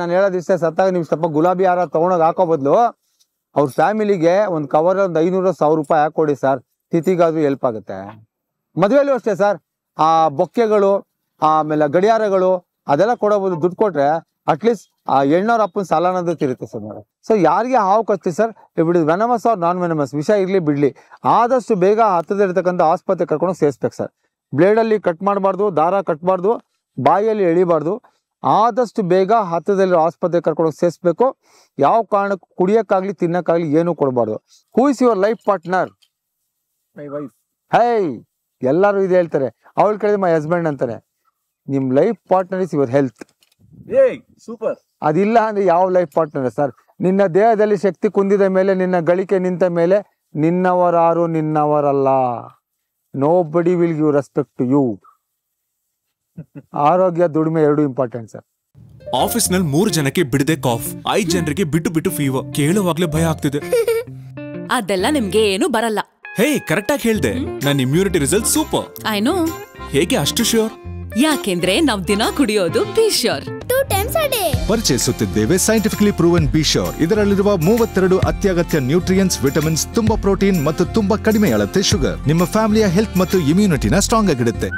ನಾನು ದಿವಸ ಸತ್ತಾಗ ನೀವು ಸ್ವಲ್ಪ ಗುಲಾಬಿ ಹಾರ ತೊಗೊಂಡೋಗಿ ಹಾಕೋ ಬದಲು ಅವ್ರ ಫ್ಯಾಮಿಲಿಗೆ ಒಂದು ಕವರ್ ಒಂದು ಐನೂರು ಸಾವಿರ ರೂಪಾಯಿ ಹಾಕೊಡಿ ಸರ್ ತಿಥಿಗಾದ್ರೂ ಹೆಲ್ಪ್ ಆಗುತ್ತೆ ಮದುವೆಯಲ್ಲೂ ಅಷ್ಟೇ ಸರ್ ಆ ಬೊಕ್ಕೆಗಳು ಆಮೇಲೆ ಗಡಿಯಾರಗಳು ಅದೆಲ್ಲ ಕೊಡೋ ದುಡ್ಡು ಕೊಟ್ರೆ ಅಟ್ಲೀಸ್ಟ್ ಆ ಎಣ್ಣವ್ರ ಅಪ್ಪನ ಸಾಲ ಅನ್ನೋದು ತಿರುತ್ತೆ ಸರ್ ಮೇಡಮ್ ಸೊ ಯಾರಿಗೆ ಹಾವು ಕಚ್ಚಿ ಸರ್ ಬಿಡಿ ವೆನಮಸ್ ಆರ್ ನಾನ್ ವೆನಮಸ್ ವಿಷ ಇರಲಿ ಬಿಡ್ಲಿ ಆದಷ್ಟು ಬೇಗ ಹತ್ತದಿರ್ತಕ್ಕಂಥ ಆಸ್ಪತ್ರೆ ಕರ್ಕೊಂಡು ಸೇರಿಸ್ಬೇಕು ಸರ್ ಬ್ಲೇಡಲ್ಲಿ ಕಟ್ ಮಾಡಬಾರ್ದು ದಾರ ಕಟ್ಬಾರ್ದು ಬಾಯಿಯಲ್ಲಿ ಎಳಿಬಾರ್ದು ಆದಷ್ಟು ಬೇಗ ಹತ್ತಿರದಲ್ಲಿ ಆಸ್ಪತ್ರೆ ಕರ್ಕೊಂಡೋಗಿ ಸೇರಿಸ್ಬೇಕು ಯಾವ ಕಾರಣಕ್ಕೂ ಕುಡಿಯೋಕ್ಕಾಗಲಿ ತಿನ್ನೋಕ್ಕಾಗಲಿ ಏನೂ ಕೊಡಬಾರ್ದು who is your life partner ಹೈ ಎಲ್ಲರೂ ಇದು ಹೇಳ್ತಾರೆ ಅವಳು ಕೇಳಿದ್ರೆ ಮೈ ಹಸ್ಬೆಂಡ್ ಅಂತಾನೆ ನಿಮ್ಮ life partner is your health super ಅದಿಲ್ಲ ಅಂದರೆ ಯಾವ ಲೈಫ್ ಪಾರ್ಟ್ನರ್ ಸರ್ ನಿನ್ನ ದೇಹದಲ್ಲಿ ಶಕ್ತಿ ಕುಂದಿದ ಮೇಲೆ ನಿನ್ನ ಗಳಿಕೆ ನಿಂತ ಮೇಲೆ ನಿನ್ನವರಾರು ನಿನ್ನವರಲ್ಲ nobody will give respect to you ಆರೋಗ್ಯ ದುಡಿಮೆ ಎರಡು ಇಂಪಾರ್ಟೆಂಟ್ ಸರ್ ಆಫೀಸ್ ನಲ್ಲಿ ಮೂರು ಜನಕ್ಕೆ ಬಿಡದೆ ಕಾಫ್ ಐದ್ ಜನರಿಗೆ ಬಿಟ್ಟು ಬಿಟ್ಟು ಫೀವರ್ ಕೇಳುವಾಗ್ಲೇ ಭಯ ಆಗ್ತಿದೆ ಅದೆಲ್ಲ ನಿಮ್ಗೆ ಏನು ಬರಲ್ಲ ಹೇ ಕರೆಕ್ಟ್ ಆಗಿ ಹೇಳ್ದೆ ನನ್ನ ಇಮ್ಯುನಿಟಿ ರಿಸಲ್ಟ್ ಸೂಪರ್ ಐನು ಹೇಗೆ ಅಷ್ಟು ಶ್ಯೂರ್ ಯಾಕೆಂದ್ರೆ ನಾವ್ ದಿನ ಕುಡಿಯೋದು ಡೇ ಪರಿಚಯಿಸುತ್ತಿದ್ದೇವೆ ಸೈಂಟಿಫಿಕಲಿ ಪ್ರೂವನ್ ಬಿಶೋರ್ ಇದರಲ್ಲಿರುವ ಮೂವತ್ತೆರಡು ಅತ್ಯಗತ್ಯ ನ್ಯೂಟ್ರಿಯೆಂಟ್ಸ್ ವಿಟಮಿನ್ಸ್ ತುಂಬಾ ಪ್ರೋಟೀನ್ ಮತ್ತು ತುಂಬಾ ಕಡಿಮೆ ಅಳತೆ ಶುಗರ್ ನಿಮ್ಮ ಫ್ಯಾಮಿಲಿಯ ಹೆಲ್ತ್ ಮತ್ತು ಇಮ್ಯುನಿಟಿನ ಸ್ಟ್ರಾಂಗ್ ಆಗಿಡುತ್ತೆ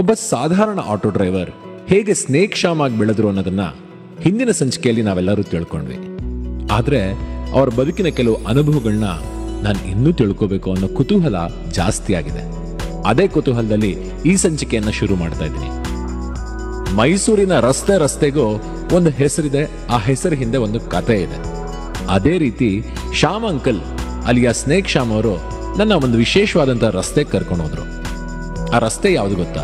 ಒಬ್ಬ ಸಾಧಾರಣ ಆಟೋ ಡ್ರೈವರ್ ಹೇಗೆ ಸ್ನೇಕ್ ಶಾಮ್ ಆಗಿ ಬೆಳೆದ್ರು ಅನ್ನೋದನ್ನ ಹಿಂದಿನ ಸಂಚಿಕೆಯಲ್ಲಿ ನಾವೆಲ್ಲರೂ ತಿಳ್ಕೊಂಡ್ವಿ ಆದರೆ ಅವರ ಬದುಕಿನ ಕೆಲವು ಅನುಭವಗಳನ್ನ ನಾನು ಇನ್ನೂ ತಿಳ್ಕೋಬೇಕು ಅನ್ನೋ ಕುತೂಹಲ ಜಾಸ್ತಿ ಆಗಿದೆ ಅದೇ ಕುತೂಹಲದಲ್ಲಿ ಈ ಸಂಚಿಕೆಯನ್ನ ಶುರು ಮಾಡ್ತಾ ಇದ್ದೀನಿ ಮೈಸೂರಿನ ರಸ್ತೆ ರಸ್ತೆಗೂ ಒಂದು ಹೆಸರಿದೆ ಆ ಹೆಸರು ಹಿಂದೆ ಒಂದು ಕತೆ ಇದೆ ಅದೇ ರೀತಿ ಶ್ಯಾಮ್ ಅಂಕಲ್ ಅಲ್ಲಿಯ ಸ್ನೇಕ್ ಶ್ಯಾಮ್ ಅವರು ನನ್ನ ಒಂದು ವಿಶೇಷವಾದಂಥ ರಸ್ತೆ ಕರ್ಕೊಂಡು ಹೋದ್ರು ಆ ರಸ್ತೆ ಯಾವುದು ಗೊತ್ತಾ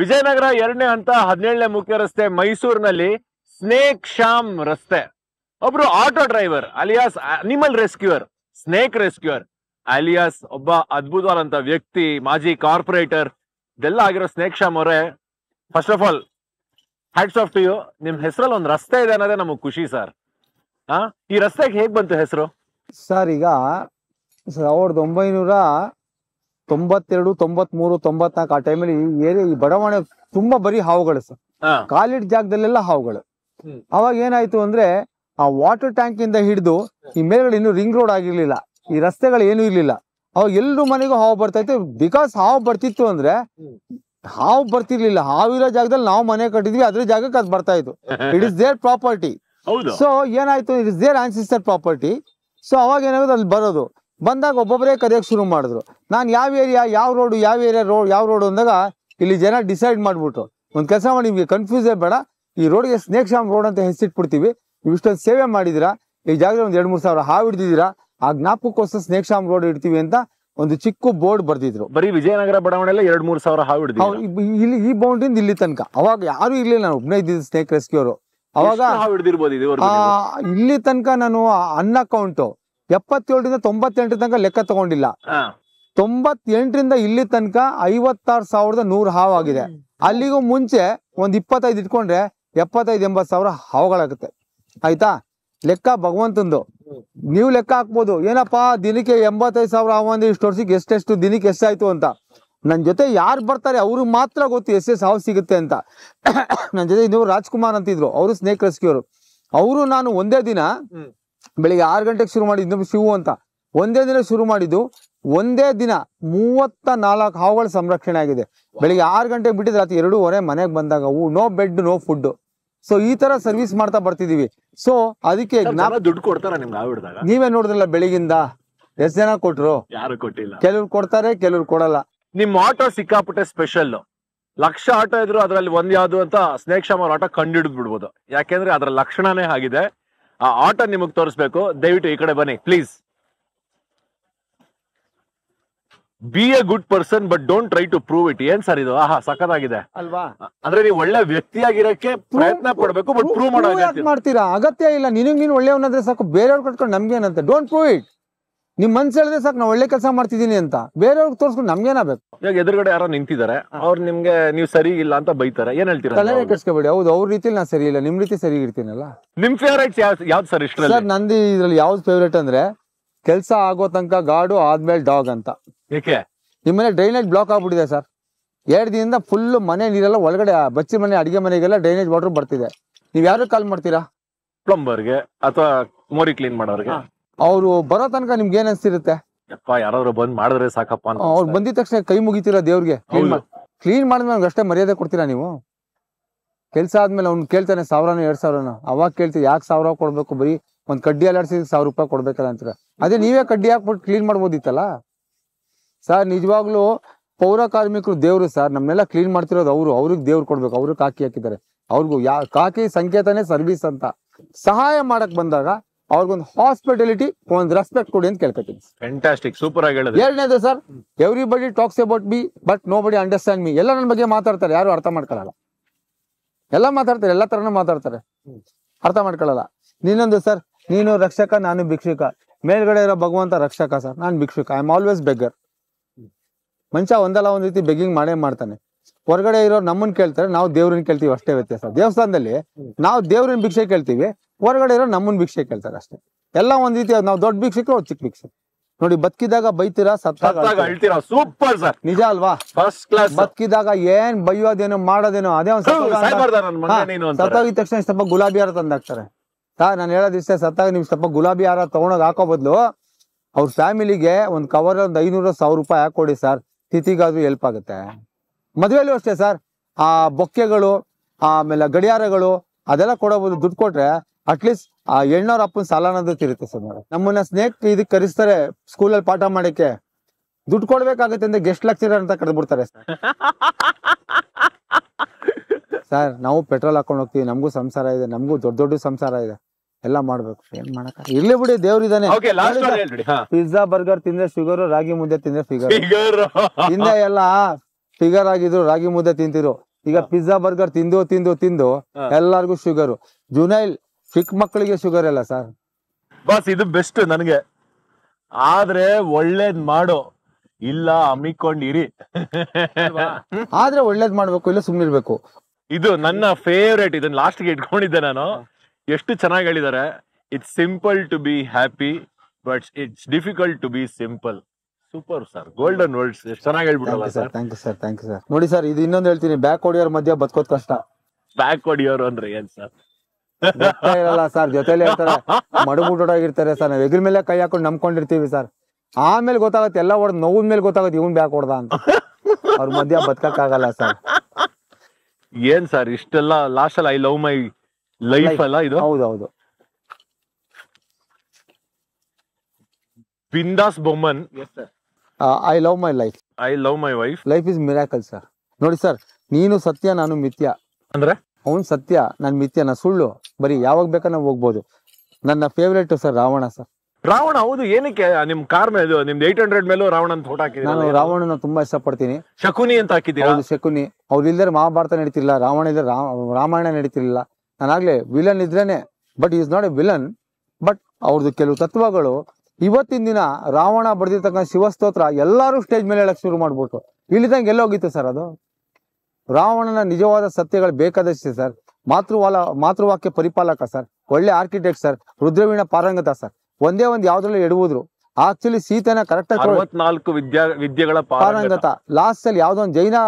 ವಿಜಯನಗರ ಎರಡನೇ ಹಂತ ಹದಿನೇಳನೇ ಮುಖ್ಯ ರಸ್ತೆ ಮೈಸೂರಿನಲ್ಲಿ ಸ್ನೇಕ್ ಶಾಮ್ ರಸ್ತೆ ಒಬ್ರು auto driver alias animal rescuer snake rescuer alias ಒಬ್ಬ ಅದ್ಭುತವಾದಂತ ವ್ಯಕ್ತಿ ಮಾಜಿ ಕಾರ್ಪೊರೇಟರ್ ಇದೆಲ್ಲ ಆಗಿರೋ ಸ್ನೇಕ್ ಶಾಮ್ ಅವರೇ first of all hats off to you ನಿಮ್ ಹೆಸರಲ್ಲಿ ಒಂದು ರಸ್ತೆ ಇದೆ ಅನ್ನೋದೇ ನಮಗೆ ಖುಷಿ ಸರ್ ಆ ಈ ರಸ್ತೆಗೆ ಹೇಗ್ ಬಂತು ಹೆಸರು ಸರ್ ಈಗ ಸಾವಿರದ ಒಂಬೈನೂರ ತೊಂಬತ್ತೆರಡು ತೊಂಬತ್ ಮೂರು ತೊಂಬತ್ನಾಲ್ಕು ಆ ಟೈಮಲ್ಲಿ ಏರಿಯಾ ಈ ಬಡಾವಣೆ ತುಂಬಾ ಬರೀ ಹಾವುಗಳು ಸರ್ ಕಾಲಿಡ್ ಜಾಗದಲ್ಲೆಲ್ಲ ಹಾವುಗಳು ಅವಾಗ ಏನಾಯ್ತು ಅಂದ್ರೆ ಆ ವಾಟರ್ ಟ್ಯಾಂಕ್ ಇಂದ ಹಿಡಿದು ಈ ಮೇಲ್ಗಡೆ ಇನ್ನು ರಿಂಗ್ ರೋಡ್ ಆಗಿರ್ಲಿಲ್ಲ ಈ ರಸ್ತೆಗಳು ಏನು ಇರ್ಲಿಲ್ಲ ಅವಾಗ ಎಲ್ರು ಮನೆಗೂ ಹಾವು ಬರ್ತಾ ಇತ್ತು ಬಿಕಾಸ್ ಹಾವು ಬರ್ತಿತ್ತು ಅಂದ್ರೆ ಹಾವು ಬರ್ತಿರ್ಲಿಲ್ಲ ಹಾವಿರೋ ಜಾಗದಲ್ಲಿ ನಾವು ಮನೆ ಕಟ್ಟಿದ್ವಿ ಅದ್ರ ಜಾಗಕ್ಕೆ ಅದು ಬರ್ತಾ ಇತ್ತು it is their property so ಏನಾಯ್ತು it is their ancestor property so ಅವಾಗ ಏನಾಗುತ್ತೆ ಅಲ್ಲಿ ಬರೋದು ಬಂದಾಗ ಒಬ್ಬೊಬ್ಬರೇ ಕರೆಯೋಕೆ ಶುರು ಮಾಡಿದ್ರು ನಾನು ಯಾವ ಏರಿಯಾ ಯಾವ ರೋಡು ಯಾವ ಏರಿಯಾ ರೋಡ್ ಯಾವ ರೋಡ್ ಅಂದಾಗ ಇಲ್ಲಿ ಜನ ಡಿಸೈಡ್ ಮಾಡಿಬಿಟ್ರು ಒಂದು ಕೆಲಸ ಮಾಡಿ ನಿಮಗೆ ಕನ್ಫ್ಯೂಸೇ ಬೇಡ ಈ ರೋಡ್ಗೆ ಸ್ನೇಕ್ ಶಾಮ್ ರೋಡ್ ಅಂತ ಹೆಸರಿಟ್ಬಿಡ್ತೀವಿ ನೀವು ಇಷ್ಟೊಂದು ಸೇವೆ ಮಾಡಿದಿರಾ ಈ ಜಾಗದಲ್ಲಿ ಒಂದು ಎರಡು ಮೂರು ಸಾವಿರ ಹಾವು ಆ ಜ್ಞಾಪಕಕ್ಕೋಸ್ಕರ ಸ್ನೇಕ್ ಶಾಮ್ ರೋಡ್ ಇಡ್ತೀವಿ ಅಂತ ಒಂದು ಚಿಕ್ಕ ಬೋರ್ಡ್ ಬರ್ದಿದ್ರು ಬರೀ ವಿಜಯನಗರ ಬಡಾವಣೆಯಲ್ಲಿ ಎರಡು ಮೂರು ಸಾವಿರ ಹಾವು ಇಲ್ಲಿ ಈ ಬೌಂಡ್ರಿಂದ ಇಲ್ಲಿ ತನಕ ಅವಾಗ ಯಾರು ಇರಲಿಲ್ಲ ನಾನು ಒಬ್ಬನೇ ಇದ್ದಿದ್ದು ಸ್ನೇಕ್ ರೆಸ್ಕ್ಯೂರು ಅವಾಗ ಇಲ್ಲಿ ತನಕ ನಾನು ಅನ್ನ ಅಕೌಂಟು ಎಪ್ಪತ್ತೇಳರಿಂದ ತೊಂಬತ್ತೆಂಟರ ತನಕ ಲೆಕ್ಕ ತಗೊಂಡಿಲ್ಲ ತೊಂಬತ್ತೆಂಟರಿಂದ ಇಲ್ಲಿ ತನಕ ಐವತ್ತಾರು ಸಾವಿರದ ನೂರು ಹಾವು ಆಗಿದೆ ಅಲ್ಲಿಗೂ ಮುಂಚೆ ಒಂದ್ ಇಪ್ಪತ್ತೈದು ಇಟ್ಕೊಂಡ್ರೆ ಎಪ್ಪತ್ತೈದು ಎಂಬತ್ತು ಸಾವಿರ ಹಾವುಗಳಾಗುತ್ತೆ ಆಯ್ತಾ ಲೆಕ್ಕ ಭಗವಂತಂದು ನೀವು ಲೆಕ್ಕ ಹಾಕ್ಬೋದು ಏನಪ್ಪಾ ದಿನಕ್ಕೆ ಎಂಬತ್ತೈದು ಸಾವಿರ ಹಾವು ಅಂದ್ರೆ ಇಷ್ಟು ವರ್ಷಕ್ಕೆ ಎಷ್ಟೆಷ್ಟು ದಿನಕ್ಕೆ ಎಷ್ಟಾಯ್ತು ಅಂತ ನನ್ನ ಜೊತೆ ಯಾರು ಬರ್ತಾರೆ ಅವ್ರು ಮಾತ್ರ ಗೊತ್ತು ಎಸ್ ಹಾವು ಸಿಗುತ್ತೆ ಅಂತ ನನ್ನ ಜೊತೆ ನೀವು ರಾಜ್ಕುಮಾರ್ ಅಂತಿದ್ರು ಅವರು ಸ್ನೇಹ ರಸ್ಕಿಯವರು ಅವರು ನಾನು ಒಂದೇ ದಿನ ಬೆಳಿಗ್ಗೆ ಆರು ಗಂಟೆಗೆ ಶುರು ಮಾಡಿದ್ದು ಶಿವು ಅಂತ ಒಂದೇ ದಿನ ಶುರು ಮಾಡಿದ್ದು ಒಂದೇ ದಿನ ಮೂವತ್ತ ನಾಲ್ಕು ಹಾವುಗಳ ಸಂರಕ್ಷಣೆ ಆಗಿದೆ ಬೆಳಿಗ್ಗೆ ಆರು ಗಂಟೆಗೆ ಬಿಟ್ಟಿದ್ರೆ ರಾತ್ರಿ ಎರಡೂವರೆ ಮನೆಗೆ ಬಂದಾಗ ಅವು no bed no food so ಈ ತರ ಸರ್ವಿಸ್ ಮಾಡ್ತಾ ಬರ್ತಿದೀವಿ ಸೊ ಅದಕ್ಕೆ ದುಡ್ಡು ಕೊಡ್ತಾರ ನೀವೇ ನೋಡಿದ್ರಲ್ಲ ಬೆಳಿಗಿಂದ ಎಷ್ಟು ಜನ ಕೊಟ್ರು ಯಾರು ಕೊಟ್ಟಿಲ್ಲ ಕೆಲವ್ರು ಕೊಡ್ತಾರೆ ಕೆಲವ್ರು ಕೊಡಲ್ಲ ನಿಮ್ ಆಟೋ ಸಿಕ್ಕಾಪಟ್ಟೆ ಸ್ಪೆಷಲ್ ಲಕ್ಷ ಆಟೋ ಇದ್ರು ಅದ್ರಲ್ಲಿ ಒಂದ್ ಯಾವ್ದು ಅಂತ ಸ್ನೇಹ ಶಾಮರ್ ಆಟೋ ಕಂಡು ಬಿಡ್ಬೋದು ಯಾಕೆಂದ್ರೆ ಅದ್ರ ಲಕ್ಷಣನೇ ಆಗಿದೆ ಆ ಆಟೋ ನಿಮಗ್ ತೋರಿಸ್ಬೇಕು ದಯವಿಟ್ಟು ಈ ಕಡೆ ಬನ್ನಿ please be a good person but don't try to prove it ಏನ್ ಸರ್ ಇದು ಆಹಾ ಸಖತ್ತಾಗಿದೆ ಅಲ್ವಾ ಅಂದ್ರೆ ನೀವು ಒಳ್ಳೆ ವ್ಯಕ್ತಿಯಾಗಿರಕ್ಕೆ ಪ್ರಯತ್ನ ಪಡ್ಬೇಕು ಬಟ್ ಪ್ರೂವ್ ಮಾಡ್ತೀರಾ ಅಗತ್ಯ ಇಲ್ಲ ನಿನಗ್ ನೀನ್ ಒಳ್ಳೆಯವನಂದ್ರೆ ಸಾಕು ಬೇರೆಯವ್ರು ಕಟ್ಕೊಂಡು ನಮ್ಗೆ ಏನಂತ ಡೋಂಟ್ ಪ್ರೂವ್ ಇಟ್ ನಿಮ್ ಮನ್ಸ್ ಹೇಳಿದ್ರೆ ಸಾಕು ನಾವು ಒಳ್ಳೆ ಕೆಲಸ ಮಾಡ್ತಿದೀನಿ ಅಂತ ಬೇರೆಯವ್ರಿಗೆ ತೋರಿಸ್ಕೊಂಡು ನಮ್ಗೇನಾಗಬೇಕು ಇವಾಗ ಎದುರುಗಡೆ ಯಾರೋ ನಿಂತಿದ್ದಾರೆ ಅವ್ರು ನಿಮ್ಗೆ ನೀವು ಸರಿ ಇಲ್ಲ ಅಂತ ಬೈತಾರೆ ಏನ್ ಹೇಳ್ತೀರಾ ಕೆಡ್ಸ್ಕೊಬೇಡಿ ಹೌದು ಅವ್ರ ರೀತಿಲಿ ನಾನು ಸರಿ ಇಲ್ಲ ನಿಮ್ ರೀತಿ ಸರಿ ಇರ್ತೀನಲ್ಲ ನಿಮ್ ಫೇವ್ರೇಟ್ ಯಾವ್ದು ಸರ್ ಇಷ್ಟ ಸರ್ ನಂದಿ ಇದ್ರಲ್ಲಿ ಯಾವ್ದು ಫೇವ್ರೇಟ್ ಅಂದ್ರೆ ಕೆಲಸ ಆಗೋ ತನಕ ಗಾಡು ಆದ್ಮೇಲೆ ಡಾಗ್ ಅಂತ ಏಕೆ ನಿಮ್ಮನೆ ಡ್ರೈನೇಜ್ ಬ್ಲಾಕ್ ಆಗ್ಬಿಟ್ಟಿದೆ ಸರ್ ಎರಡು ದಿನದಿಂದ ಫುಲ್ ಮನೆ ನೀರೆಲ್ಲ ಒಳಗಡೆ ಬಚ್ಚಿ ಮನೆ ಅಡಿಗೆ ಮನೆಗೆಲ್ಲ ಡ್ರೈನೇಜ್ ವಾಟರ್ ಬರ್ತಿದೆ ನೀವ್ ಯಾರು ಕಾಲ್ ಮಾಡ್ತೀರಾ ಪ್ಲಂಬರ್ಗೆ ಅಥವಾ ಮೋರಿ ಕ್ಲೀನ್ ಮಾಡೋರ್ಗೆ ಅವರು ಬರೋ ತನಕ ನಿಮ್ಗೆ ಏನ್ ಅನ್ಸಿರುತ್ತೆ ಸಾಕಪ್ಪ ಅವ್ರು ಬಂದಿದ ತಕ್ಷಣ ಕೈ ಮುಗಿತೀರಾ ದೇವ್ರಿಗೆ ಕ್ಲೀನ್ ಮಾಡಿದ್ರೆ ಅಷ್ಟೇ ಮರ್ಯಾದೆ ಕೊಡ್ತೀರಾ ನೀವು ಕೆಲ್ಸ ಆದ್ಮೇಲೆ ಅವ್ನು ಕೇಳ್ತಾನೆ ಸಾವಿರನೋ ಎರಡ್ ಸಾವಿರನೋ ಅವಾಗ ಕೇಳ್ತೀವಿ ಯಾಕೆ ಸಾವಿರ ಕೊಡ್ಬೇಕು ಬರೀ ಒಂದ್ ಕಡ್ಡಿ ಅಲ್ಲಾಡ್ಸಿದ್ ಸಾವಿರ ರೂಪಾಯಿ ಕೊಡ್ಬೇಕಲ್ಲ ಅಂತೀರ ಅದೇ ನೀವೇ ಕಡ್ಡಿ ಹಾಕ್ಬಿಟ್ಟು ಕ್ಲೀನ್ ಮಾಡ್ಬೋದಿತ್ತಲ್ಲ ಸರ್ ನಿಜವಾಗ್ಲೂ ಪೌರ ಕಾರ್ಮಿಕರು ದೇವ್ರು ಸರ್ ನಮ್ಮೆಲ್ಲ ಕ್ಲೀನ್ ಮಾಡ್ತಿರೋದು ಅವರು ಅವ್ರಿಗೆ ದೇವ್ರು ಕೊಡ್ಬೇಕು ಅವ್ರಿಗೆ ಕಾಕಿ ಹಾಕಿದ್ದಾರೆ ಅವ್ರಿಗೂ ಯಾ ಕಾಕಿ ಸಂಕೇತನೇ ಸರ್ವಿಸ್ ಅಂತ ಸಹಾಯ ಮಾಡಕ್ ಬಂದಾಗ ಅವ್ರಿಗೊಂದು ಹಾಸ್ಪಿಟಾಲಿಟಿ ಒಂದು ರೆಸ್ಪೆಕ್ಟ್ ಕೊಡಿ ಅಂತ ಕೇಳ್ಕೊತೀನಿ ಸೂಪರ್ ಆಗಿ ಎರಡನೇದು sir everybody talks about me but nobody understand me ಎಲ್ಲ ನನ್ನ ಬಗ್ಗೆ ಮಾತಾಡ್ತಾರೆ ಯಾರು ಅರ್ಥ ಮಾಡ್ಕೊಳ್ಳಲ್ಲ ಎಲ್ಲ ಮಾತಾಡ್ತಾರೆ ಎಲ್ಲ ತರನು ಮಾತಾಡ್ತಾರೆ ಅರ್ಥ ಮಾಡ್ಕೊಳ್ಳಲ್ಲ ನೀನೊಂದು ಸರ್ ನೀನು ರಕ್ಷಕ ನಾನು ಭಿಕ್ಷುಕ ಮೇಲ್ಗಡೆ ಇರೋ ಭಗವಂತ ರಕ್ಷಕ ಸರ್ ನಾನು ಭಿಕ್ಷುಕ ಐ ಆಮ್ ಆಲ್ವೇಸ್ ಬೆಗ್ಗರ್ ಮನುಷ್ಯ ಒಂದಲ್ಲ ಒಂದ್ ರೀತಿ ಬೆಗ್ಗಿಂಗ್ ಮಾಡೇ ಮಾಡ್ತಾನೆ ಹೊರಗಡೆ ಇರೋ ನಮ್ಮನ್ ಕೇಳ್ತಾರೆ ನಾವು ದೇವ್ರನ್ನ ಕೇಳ್ತೀವಿ ಅಷ್ಟೇ ವ್ಯತ್ಯಾಸ ದೇವಸ್ಥಾನದಲ್ಲಿ ನಾವು ದೇವ್ರನ್ನ ಭಿಕ್ಷೆ ಕೇಳ್ತೀವಿ ಹೊರಗಡೆ ಇರೋ ನಮ್ಮನ್ನ ಭಿಕ್ಷೆ ಕೇಳ್ತಾರೆ ಅಷ್ಟೇ ಎಲ್ಲ ಒಂದ್ ರೀತಿ ನಾವು ದೊಡ್ಡ ಭಿಕ್ಷೆ ಅವ್ರು ಚಿಕ್ಕ ಭಿಕ್ಷೆ ನೋಡಿ ಬದುಕಿದಾಗ ಬೈತೀರಾ ಸತ್ತಾಗ ಸೂಪರ್ ಸರ್ ನಿಜ ಅಲ್ವಾ ಫಸ್ಟ್ ಕ್ಲಾಸ್ ಬದುಕಿದಾಗ ಏನ್ ಬೈಯೋದೇನೋ ಮಾಡೋದೇನೋ ಅದೇ ಒಂದ್ ಸತ್ತಾಗಿದ ತಕ್ಷಣ ಸ್ವಲ್ಪ ಗುಲಾಬಿ ಹಾರ ತಂದಾಕ್ತಾರೆ ಸರ್ ನಾನು ಹೇಳೋದಿಷ್ಟೇ ಸತ್ತಾಗ ನೀವು ಸ್ವಲ್ಪ ಗುಲಾಬಿ ಹಾರ ತಗೊಂಡೋಗ್ ಹಾಕೋ ಬದ್ಲು ಅವ್ರ ಫ್ಯಾಮಿಲಿಗೆ ಒಂದ್ ಕವರ್ ಒಂದ್ ಐನೂರ ಸಾವಿರ ರೂಪಾಯಿ ಹಾಕೊಡಿ ಸರ್ ತಿಥಿಗಾದ್ರೂ ಹೆಲ್ಪ್ ಆಗುತ್ತೆ ಮದ್ವೆಲ್ಲೂ ಅಷ್ಟೇ ಸರ್ ಆ ಬೊಕ್ಕೆಗಳು ಆಮೇಲೆ ಗಡಿಯಾರಗಳು ಅದೆಲ್ಲ ಕೊಡಬಹುದು ದುಡ್ಡು ಕೊಟ್ರೆ ಅಟ್ಲೀಸ್ಟ್ ಆ ಎಣ್ಣವ್ರ ಅಪ್ಪನ ಸಾಲ ಅನ್ನೋದು ತಿರುತ್ತೆ ಸರ್ ನಮ್ಮನ್ನ ಸ್ನೇಕ್ ಇದಕ್ಕೆ ಕರೆಸ್ತಾರೆ ಅಲ್ಲಿ ಪಾಠ ಮಾಡಕ್ಕೆ ದುಡ್ಡು ಕೊಡ್ಬೇಕಾಗತ್ತೆ ಅಂದ್ರೆ ಗೆಸ್ಟ್ ಲೆಕ್ಚರರ್ ಅಂತ ಕರೆದ್ಬಿಡ್ತಾರೆ ಸರ್ ಸರ್ ನಾವು ಪೆಟ್ರೋಲ್ ಹಾಕೊಂಡು ಹೋಗ್ತೀವಿ ನಮಗೂ ಸಂಸಾರ ಇದೆ ನಮಗೂ ದೊಡ್ಡ ದೊಡ್ಡ ಸಂಸಾರ ಇದೆ ಎಲ್ಲ ಮಾಡ್ಬೇಕು ಏನ್ ಮಾಡಕ ಇರ್ಲಿ ಬಿಡಿ ಇದಾನೆ ಪಿಜ್ಜಾ ಬರ್ಗರ್ ತಿಂದ್ರೆ ಶುಗರ್ ರಾಗಿ ಮುದ್ದೆ ತಿಂದ್ರೆ ಫಿಗರ್ ಹಿಂದೆ ಎಲ್ಲ ಫಿಗರ್ ಆಗಿದ್ರು ರಾಗಿ ಮುದ್ದೆ ತಿಂತಿದ್ರು ಈಗ ಪಿಜ್ಜಾ ಬರ್ಗರ್ ತಿಂದು ತಿಂದು ತಿಂದು ಎಲ್ಲಾರ್ಗು ಶುಗರ್ ಜುನೈಲ್ ಚಿಕ್ಕ ಮಕ್ಕಳಿಗೆ ಶುಗರ್ ಇಲ್ಲ ಸರ್ ಬಸ್ ಇದು ಬೆಸ್ಟ್ ನನಗೆ ಆದ್ರೆ ಒಳ್ಳೇದ್ ಮಾಡು ಇಲ್ಲ ಅಮ್ಮಿಕೊಂಡಿರಿ ಆದ್ರೆ ಒಳ್ಳೇದ್ ಮಾಡ್ಬೇಕು ಇಲ್ಲ ಸುಮ್ನಿರ್ಬೇಕು ಇದು ನನ್ನ ಫೇವ್ರೇಟ್ ಇದನ್ನ ಲಾಸ್ಟ್ ಗೆ ಇಟ್ಕೊಂಡಿದ್ದೆ ನಾನು ಎಷ್ಟು ಚೆನ್ನಾಗಿ ಹೇಳಿದ್ದಾರೆ it's simple to be happy but it's difficult to be simple super sir golden words ಚೆನ್ನಾಗಿ ಹೇಳ್ಬಿಡಲ್ಲ sir thank you sir thank you sir ನೋಡಿ ಸರ್ ಇದು ಇನ್ನೊಂದು ಹೇಳ್ತೀನಿ ಬ್ಯಾಕ್ ಹೊಡಿಯೋರ್ ಮಧ್ಯ ಬದುಕೋದ್ ಕಷ್ಟ ಬ್ಯಾಕ್ ಹೊಡಿಯೋರು ಅಂದ್ರೆ ಏನ್ ಸರ್ ಇರಲ್ಲ ಸರ್ ಜೊತೆಲಿ ಹೇಳ್ತಾರೆ ಮಡುಗುಡೋಗಿರ್ತಾರೆ ಸರ್ ನಾವು ಎಗಿಲ್ ಮೇಲೆ ಕೈ ಹಾಕೊಂಡು ನಂಬ್ಕೊಂಡಿರ್ತೀವಿ ಸರ್ ಆಮೇಲೆ ಗೊತ್ತಾಗತ್ತೆ ಎಲ್ಲ ಹೊಡೆದ್ ನೋವಿನ ಮೇಲೆ ಗೊತ್ತಾಗತ್ತೆ ಇವನ್ ಬ್ಯಾಕ್ ಹೊಡ್ದ ಅಂತ ಅವ್ರ ಮಧ್ಯ ಆಗಲ್ಲ ಸರ್ ಏನ್ ಸರ್ ಇಷ್ಟೆಲ್ಲ ಲಾಸ್ಟ್ ಅಲ್ಲಿ ಐ ಲವ್ ಮೈ ಲೈಫ್ ಅಲ್ಲ ಇದು ಹೌದೌದು ಬಿಂದಾಸ್ Bomman I love my life I love my wife life is miracle sir ನೋಡಿ ಸರ್ ನೀನು ಸತ್ಯ ನಾನು ಮಿಥ್ಯ ಅಂದ್ರೆ ಅವನ್ ಸತ್ಯ ನನ್ನ ನ ಸುಳ್ಳು ಬರೀ ಯಾವಾಗ ಬೇಕಾದ ನಾವು ಹೋಗ್ಬೋದು ನನ್ನ favourite sir Ravana sir Ravana ಹೌದು ಏನಕ್ಕೆ ನಿಮ್ ಕಾರ್ ಮೇಲೆ ನಿಮ್ದು ಏಟ್ ಹಂಡ್ರೆಡ್ ಮೇಲೂ ರಾವಣ ಅಂತ ಫೋಟೋ ಹಾಕಿದ್ದೀನಿ ನಾನು ರಾವಣನ ತುಂಬಾ ಇಷ್ಟಪಡ್ತೀನಿ ಶಕುನಿ ಅಂತ ಹಾಕಿದ್ದೀನಿ ಹೌದು ಶಕುನಿ ಅವ್ರು ಇಲ್ದೇ ಮಹಾಭಾರತ ನಡೀತಿಲ್ಲ ರಾವಣ ಇದ್ರೆ ರಾಮಾಯಣ ನಡೀತಿರ್ಲಿಲ್ಲ ನಾನಾಗ್ಲೇ ವಿಲನ್ ಇದ್ರೇನೆ but is not a villain but ಅವ್ರದ್ದು ಕೆಲವು ತತ್ವಗಳು ಇವತ್ತಿನ ದಿನ ರಾವಣ ಬರೆದಿರ್ತಕ್ಕಂಥ ಶಿವಸ್ತೋತ್ರ ಎಲ್ಲಾರು ಸ್ಟೇಜ್ ಮೇಲೆ ಹೇಳಕ್ ಶುರು ಮಾಡ್ಬಿಟ್ಟು ಎಲ್ಲ ಎಲ್ಲೋಗಿತ್ತು ಸರ್ ಅದು ರಾವಣನ ನಿಜವಾದ ಸತ್ಯಗಳು ಬೇಕಾದಷ್ಟೇ ಸರ್ ಮಾತೃವಾಲ ಮಾತೃವಾಕ್ಯ ಪರಿಪಾಲಕ ಸರ್ ಒಳ್ಳೆ ಆರ್ಕಿಟೆಕ್ಟ್ ಸರ್ ರುದ್ರವೀಣ ಪಾರಂಗತ ಸರ್ ಒಂದೇ ಒಂದು ಯಾವ್ದ್ರಲ್ಲಿ ಎಡುವುದ್ರು ಆಕ್ಚುಲಿ ಸೀತನ ಕರೆಕ್ಟ್ ಆಗಿ ವಿದ್ಯಾ ವಿದ್ಯೆಗಳ ಪಾರಂಗತ ಲಾಸ್ಟ್ ಅಲ್ಲಿ ಯಾವ್ದೋ ಜೈನ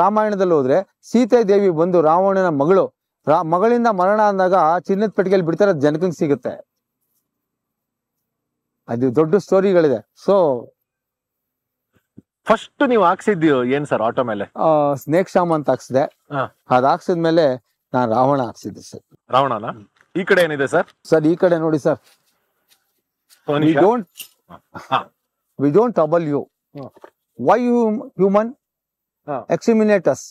ರಾಮಾಯಣದಲ್ಲಿ ಹೋದ್ರೆ ಸೀತೆ ದೇವಿ ಬಂದು ರಾವಣನ ಮಗಳು ರಾ ಮಗಳಿಂದ ಮರಣ ಅಂದಾಗ ಚಿನ್ನದ ಪೆಟ್ಟಿಗೆಯಲ್ಲಿ ಬಿಡ್ತಾರೆ ಜನಕಂಗ್ ಸಿಗುತ್ತೆ ಅದು ದೊಡ್ಡ ಸ್ಟೋರಿಗಳಿದೆ ಸೊ ಫಸ್ಟ್ ನೀವು ಹಾಕ್ಸಿದ್ಯೋ ಏನ್ ಸರ್ ಆಟೋ ಮೇಲೆ ಸ್ನೇಕ್ ಶಾಮ್ ಅಂತ ಹಾಕ್ಸಿದೆ ಅದ್ ಹಾಕ್ಸಿದ್ಮೇಲೆ ನಾನು ರಾವಣ ಹಾಕ್ಸಿದ್ದೆ ಸರ್ ರಾವಣನ ಈ ಕಡೆ ಏನಿದೆ ಸರ್ ಸರ್ ಈ ಕಡೆ ನೋಡಿ sir we don't we don't trouble you why you human exterminate us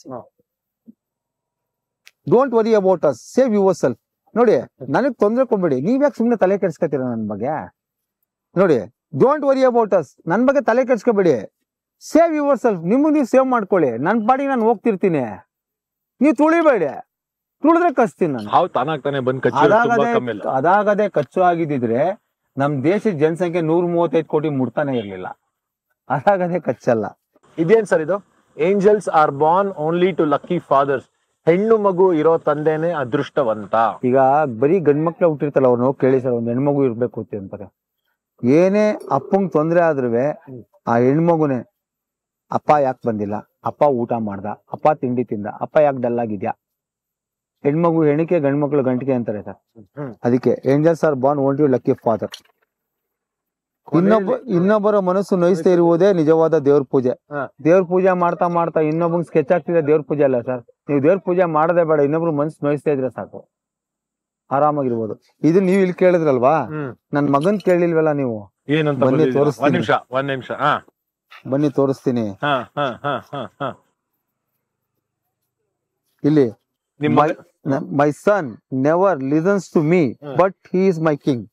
don't worry about us save yourself ನೋಡಿ ನನಗ್ ತೊಂದರೆ ಕೊಡ್ಬೇಡಿ ನೀವ್ ಯಾಕೆ ಸುಮ್ನೆ ತಲೆ ಕೆಡ್ಸ್ಕೊತೀರ ನನ್ ಬಗ್ಗೆ ನೋಡಿ ಡೋಂಟ್ ವರಿ ಅಬೌಟ್ ಅಸ್ ನನ್ ಬಗ್ಗೆ ತಲೆ ಕೆಡ್ಸ್ಕೊಬೇಡಿ ಸೇವ್ ಯುವರ್ ಸೆಲ್ಫ್ ನಿಮಗೆ ನೀವು ಸೇವ್ ಮಾಡ್ಕೊಳ್ಳಿ ನನ್ನ ಪಾಡಿಗೆ ನಾನು ಹೋಗ್ತಿರ್ತೀನಿ ನೀವು ತುಳಿಬೇಡಿ ತುಳಿದ್ರೆ ಕಚ್ತೀನಿ ನಾನು ಅದಾಗದೆ ಅದಾಗದೆ ಕಚ್ಚು ಆಗಿದ್ದಿದ್ರೆ ನಮ್ಮ ದೇಶದ ಜನಸಂಖ್ಯೆ ನೂರ ಮೂವತ್ತೈದು ಕೋಟಿ ಮುಟ್ತಾನೆ ಇರ್ಲಿಲ್ಲ ಅದಾಗದೆ ಕಚ್ಚಲ್ಲ ಇದೇನ್ ಸರ್ ಇದು angels are born only to lucky fathers ಹೆಣ್ಣು ಮಗು ಇರೋ ತಂದೆನೆ ಅದೃಷ್ಟವಂತ ಈಗ ಬರೀ ಗಂಡ್ ಮಕ್ಳು ಹುಟ್ಟಿರ್ತಲ್ಲ ಅವ್ರನ್ನ ಕೇಳಿ ಸರ್ ಒಂದ್ ಹೆಣ್ಮಗು ಇರ್ಬೇಕು ಅಂತಾರೆ ಏನೇ ಅಪ್ಪಂಗ್ ತೊಂದ್ರೆ ಆದ್ರೂ ಆ ಹೆಣ್ಮಗುನೇ ಅಪ್ಪ ಯಾಕೆ ಬಂದಿಲ್ಲ ಅಪ್ಪ ಊಟ ಮಾಡ್ದ ಅಪ್ಪ ತಿಂಡಿ ತಿಂದ ಅಪ್ಪ ಯಾಕೆ ಡಲ್ ಆಗಿದ್ಯಾ ಹೆಣ್ಮಗು ಹೆಣಿಕೆ ಗಂಡ್ಮಕ್ಳು ಗಂಟಿಕೆ ಅಂತಾರೆ ಸರ್ ಅದಕ್ಕೆ angels are born unto lucky father ಇನ್ನೊಬ್ಬ ಇನ್ನೊಬ್ಬರ ಮನಸ್ಸು ನೋಯಿಸ್ತಾ ಇರುವುದೇ ನಿಜವಾದ ದೇವ್ರ ಪೂಜೆ ದೇವ್ರ ಪೂಜೆ ಮಾಡ್ತಾ ಮಾಡ್ತಾ ಇನ್ನೊಬ್ಬ ಸ್ಕೆಚ್ ಆಗ್ತಿದೆ ದೇವ್ರ ಪೂಜೆ ಅಲ್ಲ ಸರ್ ನೀವು ದೇವ್ರ ಪೂಜೆ ಮಾಡದೆ ಬೇಡ ಇನ್ನೊಬ್ರು ಮನಸ್ಸು ನೋಯಿಸ್ತಾ ಇದ್ರೆ ಸಾಕು ಆರಾಮಾಗಿರ್ಬೋದು ಇದು ನೀವು ಇಲ್ಲಿ ಕೇಳಿದ್ರಲ್ವಾ ನನ್ ಮಗನ್ ಕೇಳಿಲ್ವಲ್ಲ ನೀವು ಏನಂತ ನಿಮಿಷ ಒಂದ್ ನಿಮಿಷ ಬನ್ನಿ ತೋರಿಸ್ತೀನಿ ಇಲ್ಲಿ my son never listens to me but he is my king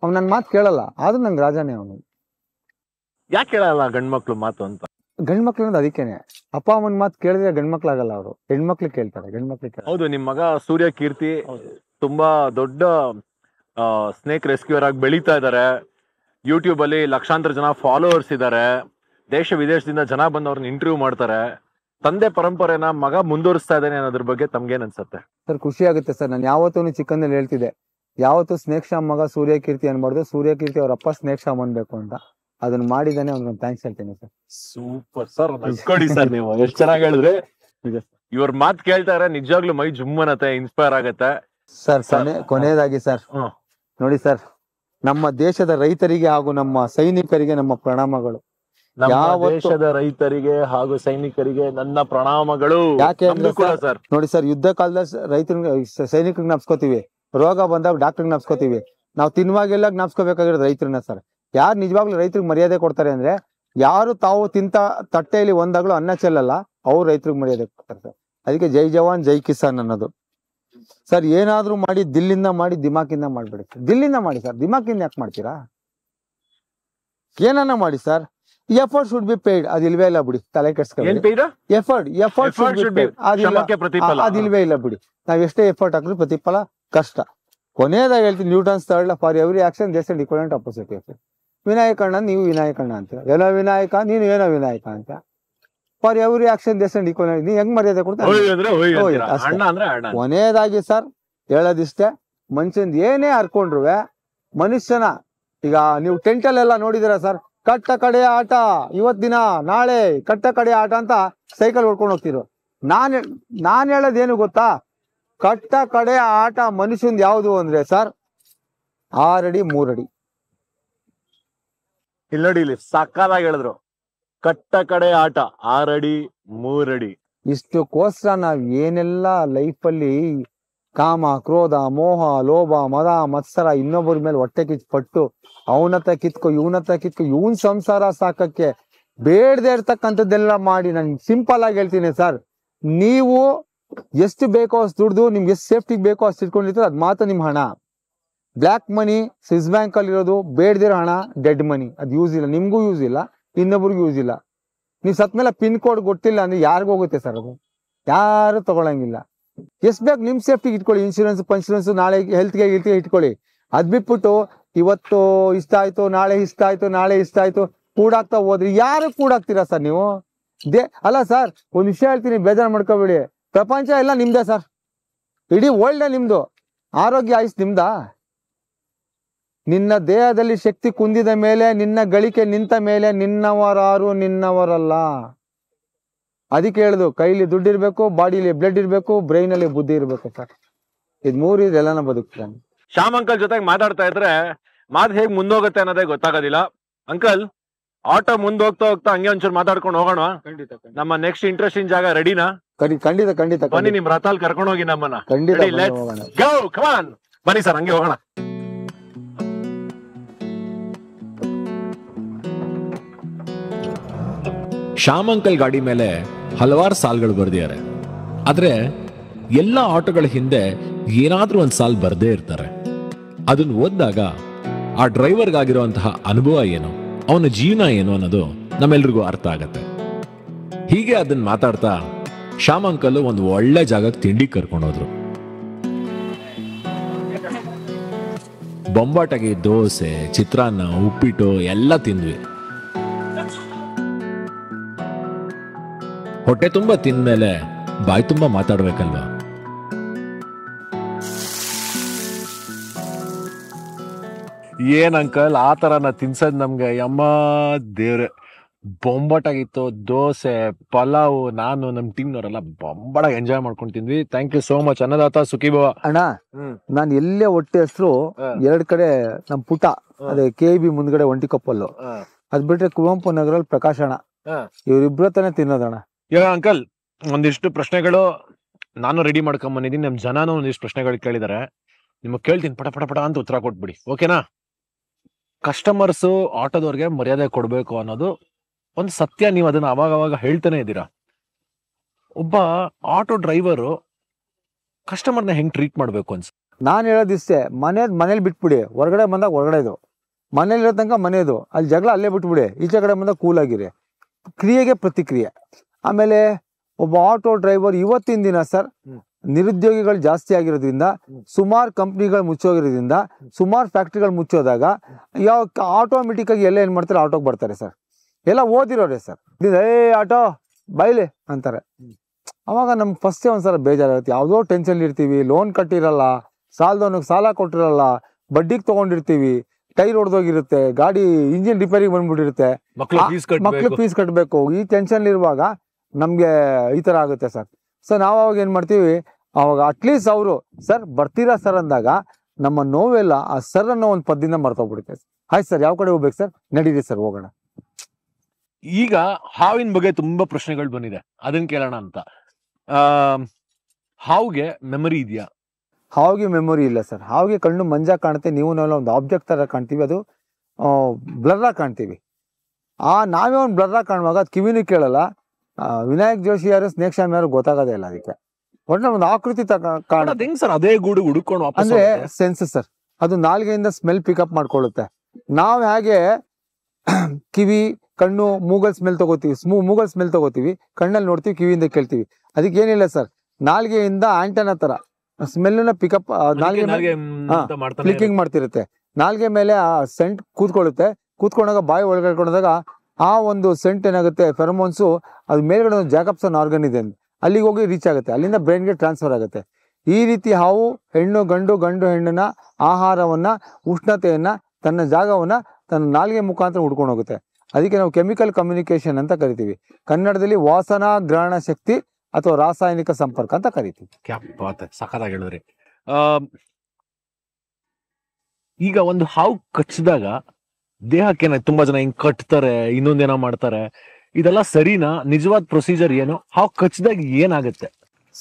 ಅವ್ನು ನನ್ನ ಮಾತು ಕೇಳಲ್ಲ ಆದ್ರೂ ನಂಗೆ ರಾಜನೇ ಅವನು ಯಾಕೆ ಕೇಳಲ್ಲ ಮಕ್ಳು ಮಾತು ಅಂತ ಗಂಡ್ಮಕ್ಳು ಅಂದ್ರೆ ಅದಕ್ಕೇನೆ ಅಪ್ಪ ಅವನ ಮಾತು ಕೇಳಿದ್ರೆ ಆಗಲ್ಲ ಅವರು ಹೆಣ್ಮಕ್ಳು ಕೇಳ್ತಾರೆ ಗಂಡ್ಮಕ್ಳು ಹೌದು ನಿಮ್ ಮಗ ಸೂರ್ಯ ಕೀರ್ತಿ ತುಂಬಾ ದೊಡ್ಡ ಸ್ನೇಕ್ ರೆಸ್ಕ್ಯೂರ್ ಆಗಿ ಬೆಳೀತಾ ಇದ್ದಾರೆ ಯೂಟ್ಯೂಬ್ ಅಲ್ಲಿ ಲಕ್ಷಾಂತರ ಜನ ಫಾಲೋವರ್ಸ್ ಇದ್ದಾರೆ ದೇಶ ವಿದೇಶದಿಂದ ಜನ ಬಂದು ಅವ್ರನ್ನ ಇಂಟರ್ವ್ಯೂ ಮಾಡ್ತಾರೆ ತಂದೆ ಪರಂಪರೆನ ಮಗ ಮುಂದುವರಿಸ್ತಾ ಇದ್ದಾನೆ ಅನ್ನೋದ್ರ ಬಗ್ಗೆ ತಮ್ಗೇನ್ ಅನ್ಸುತ್ತೆ ಸರ್ ಖುಷಿ ಆಗುತ್ತೆ ಸರ್ ನಾನು ಯಾವತ್ತೂ ಚಿಕನ್ ಹೇಳ್ತಿದ್ದೆ ಯಾವತ್ತು ಸ್ನೇಹ ಶಾಮ್ ಮಗ ಸೂರ್ಯಕೀರ್ತಿ ಅನ್ಬಾರ್ದು ಸೂರ್ಯಕೀರ್ತಿ ಅವ್ರ ಅಪ್ಪ ಸ್ನೇಕ್ ಅನ್ಬೇಕು ಅಂತ ಅದನ್ನ ಮಾಡಿದಾನೆ ಅವ್ನ ಥ್ಯಾಂಕ್ಸ್ ಹೇಳ್ತೀನಿ ಸರ್ ಸೂಪರ್ ಸರ್ ನಡ್ಕೊಡಿ ಸರ್ ನೀವು ಎಷ್ಟು ಚೆನ್ನಾಗಿ ಹೇಳಿದ್ರೆ ಇವ್ರ ಮಾತ್ ಕೇಳ್ತಾರೆ ನಿಜವಾಗ್ಲೂ ಮೈ ಅನ್ನತ್ತೆ ಇನ್ಸ್ಪೈರ್ ಆಗತ್ತೆ ಸರ್ ಸನೆ ಕೊನೆಯದಾಗಿ ಸರ್ ನೋಡಿ ಸರ್ ನಮ್ಮ ದೇಶದ ರೈತರಿಗೆ ಹಾಗೂ ನಮ್ಮ ಸೈನಿಕರಿಗೆ ನಮ್ಮ ಪ್ರಣಾಮಗಳು ನಮ್ಮ ದೇಶದ ರೈತರಿಗೆ ಹಾಗೂ ಸೈನಿಕರಿಗೆ ನನ್ನ ಪ್ರಣಾಮಗಳು ಯಾಕೆ ನೋಡಿ ಸರ್ ಯುದ್ಧ ಕಾಲದ ರೈತರ ಸೈನಿಕರಿಗೆ ನಪ್ಸ್ಕೋತೀವಿ ರೋಗ ಬಂದಾಗ ಡಾಕ್ಟರ್ ನಪ್ಸ್ಕೋತೀವಿ ನಾವು ತಿನ್ನುವಾಗೆಲ್ಲ ಜ್ಞಾಪಿಸ್ಕೋಬೇಕಾಗಿರೋದು ರೈತರನ್ನ ಸರ್ ಯಾರು ನಿಜವಾಗ್ಲೂ ರೈತರಿಗೆ ಮರ್ಯಾದೆ ಕೊಡ್ತಾರೆ ಅಂದ್ರೆ ಯಾರು ತಾವು ತಿಂತ ತಟ್ಟೆಯಲ್ಲಿ ಒಂದಾಗ್ಲೂ ಅನ್ನ ಚೆಲ್ಲಲ್ಲ ಅವ್ರು ರೈತರಿಗೆ ಮರ್ಯಾದೆ ಕೊಡ್ತಾರೆ ಸರ್ ಅದಕ್ಕೆ ಜೈ ಜವಾನ್ ಜೈ ಕಿಸಾನ್ ಅನ್ನೋದು ಸರ್ ಏನಾದ್ರೂ ಮಾಡಿ ದಿಲ್ಲಿಂದ ಮಾಡಿ ದಿಮಾಕಿಂದ ಮಾಡ್ಬೇಡಿ ದಿಲ್ಲಿಂದ ಮಾಡಿ ಸರ್ ದಿಮಾಕಿಂದ ಯಾಕೆ ಮಾಡ್ತೀರಾ ಏನನ್ನ ಮಾಡಿ sir effort should be paid ಅದ್ ಇಲ್ವೇ ಇಲ್ಲ ಬಿಡಿ ತಲೆ ಕೆಡ್ಸ್ಕೊಂಡು effort effort should be paid ಇಲ್ಲ ಬಿಡಿ ನಾವ್ ಎಷ್ಟೇ ಎಫರ್ಟ್ ಹಾಕಿದ್ರು ಪ್ರತಿಫಲ ಕಷ್ಟ ಕೊನೆಯದಾಗ ಹೇಳ್ತೀನಿ Newton's third for every action does and equivalent opposite ವಿನಾಯಕಣ್ಣ ನೀವು ವಿನಾಯಕಣ್ಣ ಅಂತ ಏನೋ ವಿನಾಯಕ ನೀನು ಏನೋ ವಿನಾಯಕ ಅಂತ for every action does and equivalent ನೀವು ಹೆಂಗ್ ಮರ್ಯಾದೆ ಕೊಡ್ತಾ ಕೊನೆಯದಾಗಿ ಸರ್ ಹೇಳೋದಿಷ್ಟೇ ಮನುಷ್ಯನ್ ಏನೇ ಹರ್ಕೊಂಡ್ರು ಮನುಷ್ಯನ ಈಗ ನೀವು ಟೆಂಟಲ್ ಎಲ್ಲ ನೋಡಿದಿರ ಸರ್ ಕಟ್ಟ ಕಡೆ ಆಟ ಇವತ್ತಿನ ನಾಳೆ ಕಟ್ಟ ಕಡೆ ಆಟ ಅಂತ ಸೈಕಲ್ ಹೊಡ್ಕೊಂಡು ಹೋಗ್ತಿದ್ರು ನಾನ್ ನಾನ್ ಹೇಳೋದೇನು ಗೊತ್ತಾ ಕಟ್ಟ ಕಡೆ ಆಟ ಮನುಷ್ಯನ್ ಯಾವುದು ಅಂದ್ರೆ ಸರ್ ಆರಡಿ ಮೂರಡಿ ಇಲ್ಲಡಿ ಇಲ್ಲಿ ಸಕ್ಕದಾಗ ಹೇಳಿದ್ರು ಕಟ್ಟ ಕಡೆ ಆಟ ಆರಡಿ ಮೂರಡಿ ಇಷ್ಟಕ್ಕೋಸ್ಕರ ನಾವ್ ಏನೆಲ್ಲ ಲೈಫಲ್ಲಿ ಕಾಮ ಕ್ರೋಧ ಮೋಹ ಲೋಭ ಮದ ಮತ್ಸರ ಇನ್ನೊಬ್ಬರ ಮೇಲೆ ಹೊಟ್ಟೆ ಕಿಚ್ ಪಟ್ಟು ಹತ್ತ ಕಿತ್ಕೊ ಇವನತ್ರ ಕಿತ್ಕೊ ಇವನ್ ಸಂಸಾರ ಸಾಕಕ್ಕೆ ಬೇಡದೆ ಇರ್ತಕ್ಕಂಥದ್ದೆಲ್ಲ ಮಾಡಿ ನಾನು ಸಿಂಪಲ್ ಆಗಿ ಹೇಳ್ತೀನಿ ಸರ್ ನೀವು ಎಷ್ಟು ಬೇಕೋ ಅಷ್ಟು ದುಡ್ದು ನಿಮ್ಗೆ ಎಷ್ಟು ಸೇಫ್ಟಿಗೆ ಬೇಕೋ ಅಷ್ಟು ಇಟ್ಕೊಂಡಿರ್ತದೆ ಅದು ಮಾತ್ರ ನಿಮ್ಮ ಹಣ ಬ್ಲ್ಯಾಕ್ ಮನಿ ಸ್ವಿಸ್ ಬ್ಯಾಂಕ್ ಅಲ್ಲಿ ಇರೋದು ಬೇಡದಿರೋ ಹಣ ಡೆಡ್ ಮನಿ ಅದು ಯೂಸ್ ಇಲ್ಲ ನಿಮ್ಗೂ ಯೂಸ್ ಇಲ್ಲ ಇನ್ನೊಬ್ರಿಗೂ ಯೂಸ್ ಇಲ್ಲ ನೀವು ಸತ್ಮೇಲೆ ಮೇಲೆ ಪಿನ್ ಕೋಡ್ ಗೊತ್ತಿಲ್ಲ ಅಂದ್ರೆ ಯಾರಿಗೂ ಹೋಗುತ್ತೆ ಸರ್ ಅದು ಯಾರು ತಗೊಳಂಗಿಲ್ಲ ಎಸ್ ಬೇಕು ನಿಮ್ ಸೇಫ್ಟಿಗೆ ಇಟ್ಕೊಳ್ಳಿ ಇನ್ಶೂರೆನ್ಸ್ ಪನ್ಶೂರೆನ್ಸ್ ನಾಳೆ ಹೆಲ್ತ್ಗೆ ಗಿಲ್ತ್ಗೆ ಇಟ್ಕೊಳ್ಳಿ ಅದ್ ಬಿಟ್ಬಿಟ್ಟು ಇವತ್ತು ಇಷ್ಟ ಆಯ್ತು ನಾಳೆ ಇಷ್ಟ ಆಯ್ತು ನಾಳೆ ಇಷ್ಟ ಆಯ್ತು ಕೂಡಾಗ್ತಾ ಹೋದ್ರಿ ಯಾರು ಕೂಡಾಗ್ತೀರಾ ಸರ್ ನೀವು ದೇ ಅಲ್ಲ ಸರ್ ಒಂದು ವಿಷಯ ಹೇಳ್ತೀನಿ ಬೇಜಾರು ಮಾಡ್ಕೋಬೇಡಿ ಪ್ರಪಂಚ ಎಲ್ಲ ನಿಮ್ದೆ ಸರ್ ಇಡೀ ವರ್ಲ್ಡೇ ನಿಮ್ದು ಆರೋಗ್ಯ ಆಯುಸ್ ನಿಮ್ದಾ ನಿನ್ನ ದೇಹದಲ್ಲಿ ಶಕ್ತಿ ಕುಂದಿದ ಮೇಲೆ ನಿನ್ನ ಗಳಿಕೆ ನಿಂತ ಮೇಲೆ ನಿನ್ನವರಾರು ನಿನ್ನವರಲ್ಲ ಅದಕ್ಕೆ ಹೇಳ್ದು ಕೈಲಿ ದುಡ್ಡು ಇರ್ಬೇಕು ಬಾಡಿಲಿ ಬ್ಲಡ್ ಇರಬೇಕು ಬ್ರೈನ್ ಅಲ್ಲಿ ಬುದ್ಧಿ ಇರಬೇಕು ಸರ್ ಇದು ಮೂರು ಇದೆಲ್ಲನ ಬದುಕ್ತಾನೆ ಶ್ಯಾಮ್ ಅಂಕಲ್ ಜೊತೆಗೆ ಮಾತಾಡ್ತಾ ಇದ್ರೆ ಮಾತು ಹೇಗೆ ಮುಂದೋಗುತ್ತೆ ಅನ್ನೋದೇ ಗೊತ್ತಾಗೋದಿಲ್ಲ ಅಂಕಲ್ ಆಟೋ ಮುಂದೆ ಹೋಗ್ತಾ ಹೋಗ್ತಾ ಹಂಗೆ ಒಂಚೂರು ಮಾತಾಡ್ಕೊಂಡು ಹೋಗೋಣ ಖಂಡಿತ ನಮ್ಮ ನೆಕ್ಸ್ಟ್ ಇಂಟ್ರೆಸ್ಟಿಂಗ್ ಜಾಗ ರೆಡಿನಾ ಖಂಡಿತ ಖಂಡಿತ ಬನ್ನಿ ನಿಮ್ ರಥಾಲ್ ಕರ್ಕೊಂಡು ಹೋಗಿ ನಮ್ಮನ್ನ ಖಂಡಿತ ಬನ್ನಿ ಸರ್ ಹಂಗೆ ಹೋಗೋಣ ಶ್ಯಾಮ್ ಗಾಡಿ ಮೇಲೆ ಹಲವಾರು ಸಾಲ್ಗಳು ಬರೆದಿದ್ದಾರೆ ಆದರೆ ಎಲ್ಲ ಆಟೋಗಳ ಹಿಂದೆ ಏನಾದರೂ ಒಂದು ಸಾಲ್ ಬರದೇ ಇರ್ತಾರೆ ಅದನ್ನು ಓದಿದಾಗ ಆ ಡ್ರೈವರ್ಗಾಗಿರುವಂತಹ ಅನುಭವ ಏನು ಅವನ ಜೀವನ ಏನು ಅನ್ನೋದು ನಮ್ಮೆಲ್ರಿಗೂ ಅರ್ಥ ಆಗತ್ತೆ ಹೀಗೆ ಅದನ್ನ ಮಾತಾಡ್ತಾ ಶ್ಯಾಮ್ ಅಂಕಲ್ ಒಂದು ಒಳ್ಳೆ ಜಾಗಕ್ಕೆ ತಿಂಡಿ ಕರ್ಕೊಂಡೋದ್ರು ಬೊಂಬಾಟಾಗಿ ದೋಸೆ ಚಿತ್ರಾನ್ನ ಉಪ್ಪಿಟ್ಟು ಎಲ್ಲ ತಿಂದ್ವಿ ಹೊಟ್ಟೆ ತುಂಬಾ ತಿಂದ್ಮೇಲೆ ಬಾಯಿ ತುಂಬಾ ಮಾತಾಡ್ಬೇಕಲ್ವಾ ಏನ್ ಅಂಕಲ್ ಆ ತರ ನಾ ತಿನ್ಸೋದು ನಮ್ಗೆ ಯಮ್ಮ ದೇವ್ರೆ ಬೊಂಬಟಾಗಿತ್ತು ದೋಸೆ ಪಲಾವು ನಾನು ನಮ್ ಟೀಮ್ನವರೆಲ್ಲ ಬೊಂಬಟಾಗಿ ಎಂಜಾಯ್ ಮಾಡ್ಕೊಂಡು ತಿಂದ್ವಿ ಥ್ಯಾಂಕ್ ಯು ಸೋ ಮಚ್ ಅನ್ನದಾತ ಸುಖಿ ಭವ ಅಣ್ಣ ನಾನು ಎಲ್ಲೇ ಹೊಟ್ಟೆ ಹೆಸರು ಎರಡ್ ಕಡೆ ನಮ್ ಪುಟ ಅದೇ ಕೆ ಬಿ ಮುಂದ್ಗಡೆ ಒಂಟಿ ಕಪ್ಪಲ್ಲು ಅದ್ ಬಿಟ್ರೆ ಕುವೆಂಪು ನಗರಲ್ಲಿ ಪ್ರಕಾಶ್ ಅಣ್ಣ ಇವ್ರಿಬ್ರ ತಾನೇ ತಿನ್ನೋದಣ್ಣ ಇವಾಗ ಅಂಕಲ್ ಒಂದಿಷ್ಟು ಪ್ರಶ್ನೆಗಳು ನಾನು ರೆಡಿ ಮಾಡ್ಕೊಂಬಂದಿದ್ದೀನಿ ಬಂದಿದ್ದೀನಿ ನಮ್ ಒಂದಿಷ್ಟು ಪ್ರಶ್ನೆಗಳು ಕೇಳಿದಾರೆ ನಿಮಗೆ ಕೇಳ್ತೀನಿ ಪಟ ಪಟ ಪಟ ಅಂತ ಉತ್ತರ ಕೊಟ್ಬಿಡಿ ಓಕೆನಾ ಕಸ್ಟಮರ್ಸ್ ಆಟೋದವ್ರಿಗೆ ಮರ್ಯಾದೆ ಕೊಡಬೇಕು ಅನ್ನೋದು ಒಂದು ಸತ್ಯ ನೀವು ಅದನ್ನ ಅವಾಗ ಅವಾಗ ಹೇಳ್ತಾನೆ ಇದ್ದೀರಾ ಒಬ್ಬ ಆಟೋ ಡ್ರೈವರು ಕಸ್ಟಮರ್ನ ಹೆಂಗ್ ಟ್ರೀಟ್ ಮಾಡಬೇಕು ಅನ್ಸ ನಾನು ಹೇಳೋದು ಇಷ್ಟೇ ಮನೆ ಮನೇಲಿ ಬಿಟ್ಬಿಡಿ ಹೊರಗಡೆ ಬಂದಾಗ ಇದು ಮನೇಲಿರೋ ತನಕ ಮನೆಯದು ಅಲ್ಲಿ ಜಗಳ ಅಲ್ಲೇ ಬಿಟ್ಬಿಡಿ ಈಚೆ ಕಡೆ ಬಂದಾಗ ಆಗಿರಿ ಕ್ರಿಯೆಗೆ ಪ್ರತಿಕ್ರಿಯೆ ಆಮೇಲೆ ಒಬ್ಬ ಆಟೋ ಡ್ರೈವರ್ ಇವತ್ತಿನ ದಿನ ಸರ್ ನಿರುದ್ಯೋಗಿಗಳು ಜಾಸ್ತಿ ಆಗಿರೋದ್ರಿಂದ ಸುಮಾರು ಕಂಪ್ನಿಗಳು ಮುಚ್ಚೋಗಿರೋದ್ರಿಂದ ಸುಮಾರು ಫ್ಯಾಕ್ಟ್ರಿಗಳು ಮುಚ್ಚೋದಾಗ ಯಾವ ಆಗಿ ಎಲ್ಲ ಏನು ಮಾಡ್ತಾರೆ ಆಟೋಗೆ ಬರ್ತಾರೆ ಸರ್ ಎಲ್ಲ ಓದಿರೋರೆ ಸರ್ ಏ ಆಟೋ ಬೈಲೆ ಅಂತಾರೆ ಅವಾಗ ನಮ್ಗೆ ಫಸ್ಟೇ ಒಂದ್ಸಲ ಬೇಜಾರಾಗುತ್ತೆ ಯಾವುದೋ ಟೆನ್ಷನ್ ಇರ್ತೀವಿ ಲೋನ್ ಕಟ್ಟಿರಲ್ಲ ಸಾಲದವನಿಗೆ ಸಾಲ ಕೊಟ್ಟಿರಲ್ಲ ಬಡ್ಡಿಗೆ ತೊಗೊಂಡಿರ್ತೀವಿ ಟೈರ್ ಹೊಡೆದೋಗಿರುತ್ತೆ ಗಾಡಿ ಇಂಜಿನ್ ರಿಪೇರಿಗೆ ಬಂದ್ಬಿಟ್ಟಿರುತ್ತೆ ಮಕ್ಳು ಫೀಸ್ ಕಟ್ಟಬೇಕು ಈ ಟೆನ್ಷನ್ ಇರುವಾಗ ನಮಗೆ ಈ ಥರ ಆಗುತ್ತೆ ಸರ್ ಸರ್ ನಾವು ಅವಾಗ ಏನು ಮಾಡ್ತೀವಿ ಅವಾಗ ಅಟ್ಲೀಸ್ಟ್ ಅವರು ಸರ್ ಬರ್ತೀರಾ ಸರ್ ಅಂದಾಗ ನಮ್ಮ ನೋವೆಲ್ಲ ಆ ಸರ್ ಅನ್ನೋ ಒಂದು ಪದ್ದಿಂದ ಮರ್ತೋಗ್ಬಿಡುತ್ತೆ ಆಯ್ತು ಸರ್ ಯಾವ ಕಡೆ ಹೋಗ್ಬೇಕು ಸರ್ ನಡೀರಿ ಸರ್ ಹೋಗೋಣ ಈಗ ಹಾವಿನ ಬಗ್ಗೆ ತುಂಬಾ ಪ್ರಶ್ನೆಗಳು ಬಂದಿದೆ ಅದನ್ನ ಕೇಳೋಣ ಅಂತ ಹಾವ್ಗೆ ಮೆಮೊರಿ ಇದೆಯಾ ಹಾವಿಗೆ ಮೆಮೊರಿ ಇಲ್ಲ ಸರ್ ಹಾವಿಗೆ ಕಣ್ಣು ಮಂಜ ಕಾಣುತ್ತೆ ನೀವು ನಾವೆಲ್ಲ ಒಂದು ಆಬ್ಜೆಕ್ಟ್ ಥರ ಕಾಣ್ತೀವಿ ಅದು ಬ್ಲರ್ರಾಗಿ ಕಾಣ್ತೀವಿ ಆ ನಾವೇ ಒಂದು ಬ್ಲರ್ರಾಗಿ ಕಾಣುವಾಗ ಅದು ಕಿವಿನೂ ಕೇಳಲ್ಲ ವಿನಾಯಕ್ ಜೋಶಿ ಯಾರು ಸ್ನೇಕ್ ಶಾಮ್ ಯಾರು ಗೊತ್ತಾಗೋದೇ ಇಲ್ಲ ಅದಕ್ಕೆ ಒಟ್ಟ ಒಂದು ಆಕೃತಿ ಅದೇ ಗೂಡು ಹುಡುಕೊಂಡು ಅಂದ್ರೆ ಸೆನ್ಸಸ್ ಸರ್ ಅದು ನಾಲ್ಗೆಯಿಂದ ಸ್ಮೆಲ್ ಪಿಕಪ್ ಮಾಡ್ಕೊಳ್ಳುತ್ತೆ ನಾವು ಹೇಗೆ ಕಿವಿ ಕಣ್ಣು ಮೂಗಲ್ ಸ್ಮೆಲ್ ತಗೋತೀವಿ ಸ್ಮೂ ಮೂಗಲ್ ಸ್ಮೆಲ್ ತಗೋತೀವಿ ಕಣ್ಣಲ್ಲಿ ನೋಡ್ತೀವಿ ಕಿವಿಯಿಂದ ಕೇಳ್ತೀವಿ ಅದಕ್ಕೆ ಏನಿಲ್ಲ ಸರ್ ನಾಲ್ಗೆಯಿಂದ ಆಂಟನ ತರ ಸ್ಮೆಲ್ ಪಿಕಪ್ ನಾಲ್ಗೆ ಕ್ಲಿಕ್ಕಿಂಗ್ ಮಾಡ್ತಿರುತ್ತೆ ನಾಲ್ಗೆ ಮೇಲೆ ಆ ಸೆಂಟ್ ಕೂತ್ಕೊಳ್ಳುತ್ತೆ ಕೂತ್ಕೊಂಡಾಗ ಬಾಯಿ ಒಳಗಡ್ಕೊಂಡಾಗ ಆ ಒಂದು ಸೆಂಟ್ ಏನಾಗುತ್ತೆ ಫೆರಮೋನ್ಸು ಅದು ಮೇಲ್ಗಡೆ ಒಂದು ಜಾಕಪ್ಸನ್ ಆರ್ಗನ್ ಇದೆ ಅಲ್ಲಿಗೆ ಹೋಗಿ ರೀಚ್ ಆಗುತ್ತೆ ಅಲ್ಲಿಂದ ಬ್ರೈನ್ಗೆ ಟ್ರಾನ್ಸ್ಫರ್ ಆಗುತ್ತೆ ಈ ರೀತಿ ಹಾವು ಹೆಣ್ಣು ಗಂಡು ಗಂಡು ಹೆಣ್ಣಿನ ಆಹಾರವನ್ನು ಉಷ್ಣತೆಯನ್ನು ತನ್ನ ಜಾಗವನ್ನು ತನ್ನ ನಾಲ್ಗೆ ಮುಖಾಂತರ ಹುಡ್ಕೊಂಡು ಹೋಗುತ್ತೆ ಅದಕ್ಕೆ ನಾವು ಕೆಮಿಕಲ್ ಕಮ್ಯುನಿಕೇಷನ್ ಅಂತ ಕರಿತೀವಿ ಕನ್ನಡದಲ್ಲಿ ವಾಸನಾ ಗ್ರಹಣ ಶಕ್ತಿ ಅಥವಾ ರಾಸಾಯನಿಕ ಸಂಪರ್ಕ ಅಂತ ಕರಿತೀವಿ ಸಖತ್ತಾಗಿ ಹೇಳಿದ್ರಿ ಈಗ ಒಂದು ಹಾವು ಕಚ್ಚಿದಾಗ ದೇಹಕ್ಕೆ ತುಂಬಾ ಜನ ಹಿಂಗ್ ಕಟ್ತಾರೆ ಇನ್ನೊಂದೇನೋ ಮಾಡ್ತಾರೆ ಇದೆಲ್ಲ ಸರಿನಾ ನಿಜವಾದ ಪ್ರೊಸೀಜರ್ ಏನು ಹಾವು ಕಚ್ಚಿದಾಗ ಏನಾಗುತ್ತೆ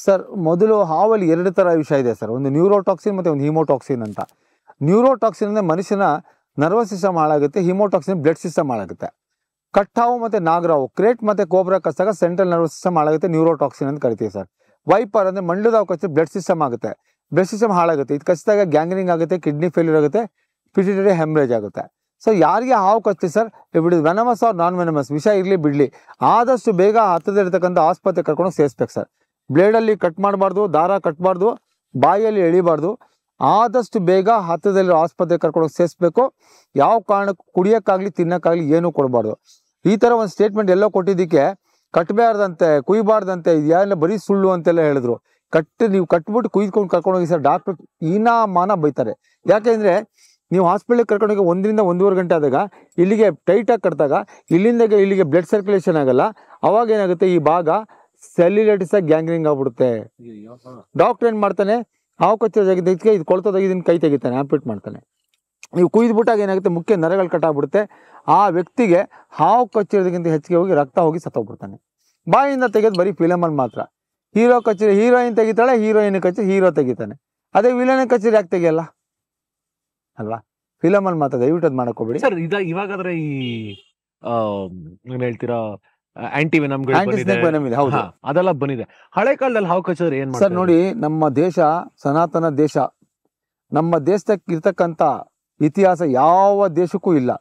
ಸರ್ ಮೊದಲು ಹಾವಲ್ಲಿ ಎರಡು ತರ ವಿಷಯ ಇದೆ ಸರ್ ಒಂದು ನ್ಯೂರೋಟಾಕ್ಸಿನ್ ಮತ್ತೆ ಒಂದು ಹಿಮೋಟಾಕ್ಸಿನ್ ಅಂತ ನ್ಯೂರೋಟಾಕ್ಸಿನ್ ಅಂದ್ರೆ ಮನುಷ್ಯನ ನರ್ವಸ್ ಸಿಸ್ಟಮ್ ಹಾಳಾಗುತ್ತೆ ಹಿಮೋಟಾಕ್ಸಿನ್ ಬ್ಲಡ್ ಸಿಸ್ಟಮ್ ಹಾಳಾಗುತ್ತೆ ಕಟ್ಟಾವು ಮತ್ತೆ ನಾಗರಾವು ಕ್ರೇಟ್ ಮತ್ತೆ ಕೋಬ್ರಾ ಕಚ್ಚಾಗ ಸೆಂಟ್ರಲ್ ನರ್ವಸ್ ಸಿಸ್ಟಮ್ ಹಾಳಾಗುತ್ತೆ ನ್ಯೂರೋಟಾಕ್ಸಿನ್ ಅಂತ ಕರಿತೀವಿ ಸರ್ ವೈಪರ್ ಅಂದ್ರೆ ಮಂಡದಾವು ಕಚ್ಚಿ ಬ್ಲಡ್ ಸಿಸ್ಟಮ್ ಆಗುತ್ತೆ ಬ್ಲಡ್ ಸಿಸ್ಟಮ್ ಹಾಳಾಗುತ್ತೆ ಇದು ಕಚ್ಚಿದಾಗ ಗ್ಯಾಂಗ್ರಿಂಗ್ ಆಗುತ್ತೆ ಕಿಡ್ನಿ ಫೇಲ್ಯೂರ್ ಆಗುತ್ತೆ ಪಿಟಿಟರಿ ಹೆಮ್ರೇಜ್ ಆಗುತ್ತೆ ಸೊ ಯಾರಿಗೆ ಹಾವು ಕಚ್ಚಿ ಸರ್ ಬಿಡೋದು ವೆನಮಸ್ ಆರ್ ನಾನ್ ವೆನಮಸ್ ವಿಷ ಇರಲಿ ಬಿಡಲಿ ಆದಷ್ಟು ಬೇಗ ಹತ್ತಿರದಿರ್ತಕ್ಕಂಥ ಆಸ್ಪತ್ರೆ ಕರ್ಕೊಂಡು ಸೇರಿಸ್ಬೇಕು ಸರ್ ಬ್ಲೇಡಲ್ಲಿ ಕಟ್ ಮಾಡಬಾರ್ದು ದಾರ ಕಟ್ಟಬಾರ್ದು ಬಾಯಲ್ಲಿ ಎಳಿಬಾರ್ದು ಆದಷ್ಟು ಬೇಗ ಹತ್ತಿರದಲ್ಲಿರೋ ಆಸ್ಪತ್ರೆ ಕರ್ಕೊಂಡು ಸೇರಿಸ್ಬೇಕು ಯಾವ ಕಾರಣಕ್ಕೂ ಕುಡಿಯೋಕ್ಕಾಗಲಿ ತಿನ್ನೋಕ್ಕಾಗಲಿ ಏನೂ ಕೊಡಬಾರ್ದು ಈ ಥರ ಒಂದು ಸ್ಟೇಟ್ಮೆಂಟ್ ಎಲ್ಲೋ ಕೊಟ್ಟಿದ್ದಕ್ಕೆ ಕಟ್ಟಬಾರ್ದಂತೆ ಕುಯ್ಬಾರ್ದಂತೆ ಇದೆಲ್ಲ ಬರೀ ಸುಳ್ಳು ಅಂತೆಲ್ಲ ಹೇಳಿದ್ರು ಕಟ್ಟಿ ನೀವು ಕಟ್ಬಿಟ್ಟು ಕುಯ್ದುಕೊಂಡು ಕರ್ಕೊಂಡೋಗಿ ಸರ್ ಡಾಕ್ಟ್ರು ಮಾನ ಬೈತಾರೆ ಯಾಕೆಂದರೆ ನೀವು ಹಾಸ್ಪಿಟ್ಲಿಗೆ ಕರ್ಕೊಂಡೋಗಿ ಒಂದರಿಂದ ಒಂದೂವರೆ ಗಂಟೆ ಆದಾಗ ಇಲ್ಲಿಗೆ ಟೈಟಾಗಿ ಕಟ್ಟಿದಾಗ ಇಲ್ಲಿಂದ ಇಲ್ಲಿಗೆ ಬ್ಲಡ್ ಸರ್ಕ್ಯುಲೇಷನ್ ಆಗಲ್ಲ ಅವಾಗ ಏನಾಗುತ್ತೆ ಈ ಭಾಗ ಆಗಿ ಗ್ಯಾಂಗ್ರಿಂಗ್ ಆಗ್ಬಿಡುತ್ತೆ ಡಾಕ್ಟರ್ ಏನು ಮಾಡ್ತಾನೆ ಹಾವು ಹೆಚ್ಚಿಗೆ ಇದು ಇದನ್ನು ಕೈ ತೆಗಿತಾನೆ ಆಂಪಿಟ್ ಮಾಡ್ತಾನೆ ನೀವು ಕುಯ್ದುಬಿಟ್ಟಾಗ ಏನಾಗುತ್ತೆ ಮುಖ್ಯ ನರಗಳು ಕಟ್ಟಾಗ್ಬಿಡುತ್ತೆ ಆ ವ್ಯಕ್ತಿಗೆ ಹಾವು ಕಚ್ಚಿರೋದಕ್ಕಿಂತ ಹೆಚ್ಚಿಗೆ ಹೋಗಿ ರಕ್ತ ಹೋಗಿ ಸತ್ತೋಗ್ಬಿಡ್ತಾನೆ ಬಾಯಿಂದ ತೆಗೆದು ಬರೀ ಫಿಲಮಲ್ಲಿ ಮಾತ್ರ ಹೀರೋ ಕಚ್ಚಿರಿ ಹೀರೋಯಿನ್ ತೆಗಿತಾಳೆ ಹೀರೋಯಿನ್ ಕಚ್ಚಿ ಹೀರೋ ತೆಗಿತಾನೆ ಅದೇ ವಿಲನ ಕಚೇರಿ ಯಾಕೆ ತೆಗಿಯಲ್ಲ ಅಲ್ವಾ ಫಿಲಮ್ ಅಲ್ಲಿ ಮಾತ್ರ ದಯವಿಟ್ಟು ಅದ್ ಮಾಡ್ಕೋಬೇಡಿ ಸರ್ ಇದ ಇವಾಗಾದ್ರೆ ಈ ಏನ್ ಹೇಳ್ತೀರಾ ಆಂಟಿ ವೆನಮ್ ಇದೆ ಹೌದು ಅದೆಲ್ಲ ಬಂದಿದೆ ಹಳೆ ಕಾಲದಲ್ಲಿ ಹಾವು ಕಚ್ಚಿದ್ರೆ ಸರ್ ನೋಡಿ ನಮ್ಮ ದೇಶ ಸನಾತನ ದೇಶ ನಮ್ಮ ದೇಶಕ್ಕೆ ಇರ್ತಕ್ಕಂತ ಇತಿಹಾಸ ಯಾವ ದೇಶಕ್ಕೂ ಇಲ್ಲ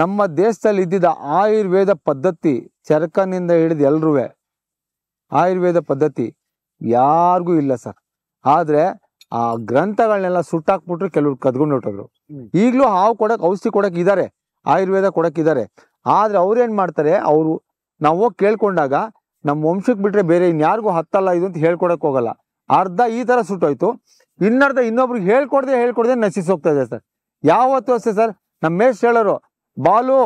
ನಮ್ಮ ದೇಶದಲ್ಲಿ ಇದ್ದಿದ್ದ ಆಯುರ್ವೇದ ಪದ್ಧತಿ ಚರಕನಿಂದ ಹಿಡಿದು ಎಲ್ರೂ ಆಯುರ್ವೇದ ಪದ್ಧತಿ ಯಾರಿಗೂ ಇಲ್ಲ ಸರ್ ಆದ್ರೆ ಆ ಗ್ರಂಥಗಳನ್ನೆಲ್ಲ ಸುಟ್ಟಾಕ್ಬಿಟ್ರು ಕೆಲವ್ರು ಕದ್ಕೊಂಡು ಹೊಟ್ಟದ್ರು ಈಗಲೂ ಹಾವು ಕೊಡಕ್ಕೆ ಔಷಧಿ ಕೊಡಕ್ಕೆ ಇದ್ದಾರೆ ಆಯುರ್ವೇದ ಕೊಡಕ್ಕಿದ್ದಾರೆ ಆದ್ರೆ ಅವ್ರೇನ್ ಮಾಡ್ತಾರೆ ಅವರು ನಾವು ಹೋಗಿ ಕೇಳ್ಕೊಂಡಾಗ ನಮ್ಮ ವಂಶಕ್ಕೆ ಬಿಟ್ರೆ ಬೇರೆ ಇನ್ಯಾರಿಗೂ ಹತ್ತಲ್ಲ ಇದು ಅಂತ ಹೇಳ್ಕೊಡಕ್ ಹೋಗಲ್ಲ ಅರ್ಧ ಈ ತರ ಸುಟ್ಟೋಯ್ತು ಇನ್ನರ್ಧ ಇನ್ನೊಬ್ರಿಗೆ ಹೇಳ್ಕೊಡ್ದೆ ಹೇಳ್ಕೊಡ್ದೆ ನಶಿಸಿ ಹೋಗ್ತಾ ಇದೆ ಸರ್ ಯಾವತ್ತು ಅಷ್ಟೇ ಸರ್ ನಮ್ಮ ಮೇಸ್ಟ್ ಹೇಳೋರು ಬಾಲು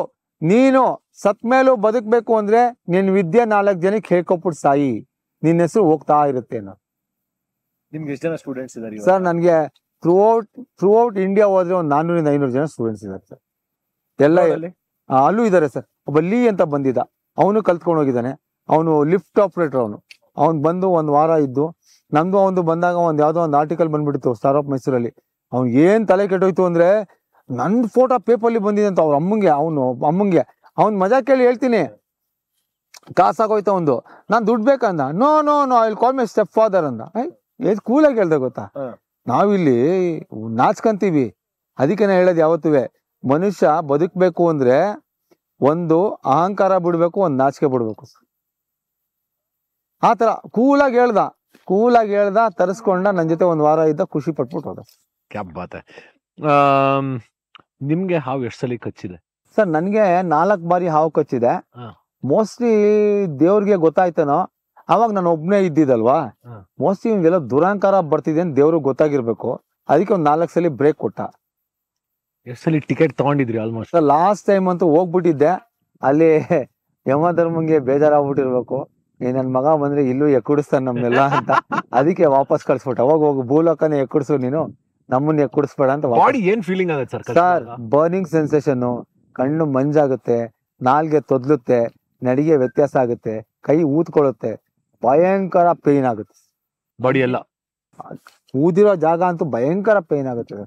ನೀನು ಸತ್ ಮೇಲೂ ಬದುಕಬೇಕು ಅಂದರೆ ನಿನ್ನ ವಿದ್ಯೆ ನಾಲ್ಕು ಜನಕ್ಕೆ ಹೇಳ್ಕೊಬಿಟ್ಟು ಸಾಯಿ ನಿನ್ನ ಹೆಸರು ಹೋಗ್ತಾ ಇರುತ್ತೆ ಅನ್ನೋದು ನಿಮ್ಗೆ ಎಷ್ಟು ಜನ ಸ್ಟೂಡೆಂಟ್ಸ್ ಇದ್ದಾರೆ ಸರ್ ನನಗೆ throughout throughout India ಹೋದ್ರೆ ಒಂದು ನಾನ್ನೂರಿಂದ ಐನೂರು ಜನ ಸ್ಟೂಡೆಂಟ್ಸ್ ಇದ್ದಾರೆ ಸರ್ ಎಲ್ಲ ಅಲ್ಲೂ ಇದ್ದಾರೆ ಸರ್ ಒಬ್ಬ ಲೀ ಅಂತ ಬಂದಿದ್ದ ಅವನು ಕಲ್ತ್ಕೊಂಡು ಹೋಗಿದ್ದಾನೆ ಅವನು ಲಿಫ್ಟ್ ಆಪರೇಟರ್ ಅವನು ಅವ್ನು ಬಂದು ಒಂದು ವಾರ ಇದ್ದು ನಮ್ದು ಅವನು ಬಂದಾಗ ಒಂದು ಯಾವುದೋ ಒಂದು ಆರ್ಟಿಕಲ್ ಬಂದ್ಬಿಡ್ತು ಸ್ಟಾರ್ ಆಫ್ ಮೈಸೂರಲ್ಲಿ ಅವ್ನು ಏನ್ ತಲೆ ಕೆಟ್ಟೋಯ್ತು ಅಂದ್ರೆ ನನ್ನ ಫೋಟೋ ಪೇಪರ್ಲಿ ಬಂದಿದೆ ಅಂತ ಅವ್ರ ಅಮ್ಮಂಗೆ ಅವನು ಅಮ್ಮಂಗೆ ಅವ್ನ್ ಮಜಾ ಕೇಳಿ ಹೇಳ್ತೀನಿ ಕಾಸಾಗೋಯ್ತು ಅವನು ನಾನು ದುಡ್ಡು ಬೇಕಂದ no no no I call my stepfather ಅಂದ ಏನ್ ಕೂಲಾಗಿ ಹೇಳ್ದೆ ಗೊತ್ತಾ ನಾವಿಲ್ಲಿ ನಾಚ್ಕಂತೀವಿ ಅದಕ್ಕೆ ಹೇಳೋದು ಯಾವತ್ತೂ ಮನುಷ್ಯ ಬದುಕಬೇಕು ಅಂದ್ರೆ ಒಂದು ಅಹಂಕಾರ ಬಿಡ್ಬೇಕು ಒಂದು ನಾಚಿಕೆ ಬಿಡ್ಬೇಕು ಆ ಥರ ಕೂಲಾಗಿ ಹೇಳ್ದ ಕೂಲಾಗಿ ಹೇಳ್ದ ತರಿಸ್ಕೊಂಡ ನನ್ನ ಜೊತೆ ಒಂದು ವಾರ ಇದ್ದ ಖುಷಿ ಪಟ್ಬಿಟ್ಟು ಹೋದ ನಿಮಗೆ ನಿಮ್ಗೆ ಹಾವು ಎಷ್ಟು ಸಲ ಕಚ್ಚಿದೆ ಸರ್ ನನಗೆ ನಾಲ್ಕು ಬಾರಿ ಹಾವು ಕಚ್ಚಿದೆ ಮೋಸ್ಟ್ಲಿ ದೇವ್ರಿಗೆ ಗೊತ್ತಾಯ್ತನೋ ಅವಾಗ ನಾನು ಒಬ್ನೇ ಇದ್ದಿದ್ದಲ್ವಾ ಮೋಸ್ಟ್ಲಿ ಇವಂಗೆಲ್ಲ ದುರಾಂಕಾರ ಬರ್ತಿದೆ ಅಂತ ದೇವ್ರಿಗೆ ಗೊತ್ತಾಗಿರ್ಬೇಕು ಅದಕ್ಕೆ ಒಂದು ನಾಲ್ಕು ಸಲ ಬ್ರೇಕ್ ಕೊಟ್ಟ ಟಿಕೆಟ್ ತಗೊಂಡಿದ್ರಿ ಆಲ್ಮೋಸ್ಟ್ ಲಾಸ್ಟ್ ಟೈಮ್ ಅಂತೂ ಹೋಗ್ಬಿಟ್ಟಿದ್ದೆ ಅಲ್ಲಿ ಯಮ ಧರ್ಮಂಗೆ ಬೇಜಾರಾಗ್ಬಿಟ್ಟಿರ್ಬೇಕು ಏ ನನ್ ಮಗ ಬಂದ್ರೆ ಇಲ್ಲೂ ಎಕ್ಕುಡಿಸ್ತಾನೆ ನಮ್ನೆಲ್ಲ ಅಂತ ಅದಕ್ಕೆ ವಾಪಸ್ ಕಳ್ಸ್ಬಿಟ್ಟು ಅವಾಗ ಹೋಗಿ ಭೂಲೋಕನೇ ಎಕ್ಕುಡಿಸು ನೀನು ನಮ್ಮನ್ನ ಎಕ್ಕುಡಿಸ್ಬೇಡ ಅಂತ ಬಾಡಿ ಏನ್ ಫೀಲಿಂಗ್ ಆಗುತ್ತೆ ಸರ್ ಸರ್ ಬರ್ನಿಂಗ್ ಸೆನ್ಸೇಷನ್ ಕಣ್ಣು ಮಂಜಾಗುತ್ತೆ ನಾಲ್ಗೆ ತೊದ್ಲುತ್ತೆ ನಡಿಗೆ ವ್ಯತ್ಯಾಸ ಆಗುತ್ತೆ ಕೈ ಊದ್ಕೊಳ್ಳುತ್ತೆ ಭಯಂಕರ ಪೇನ್ ಆಗುತ್ತೆ ಬಾಡಿ ಎಲ್ಲ ಊದಿರೋ ಜಾಗ ಅಂತೂ ಭಯಂಕರ ಪೇನ್ ಆಗುತ್ತೆ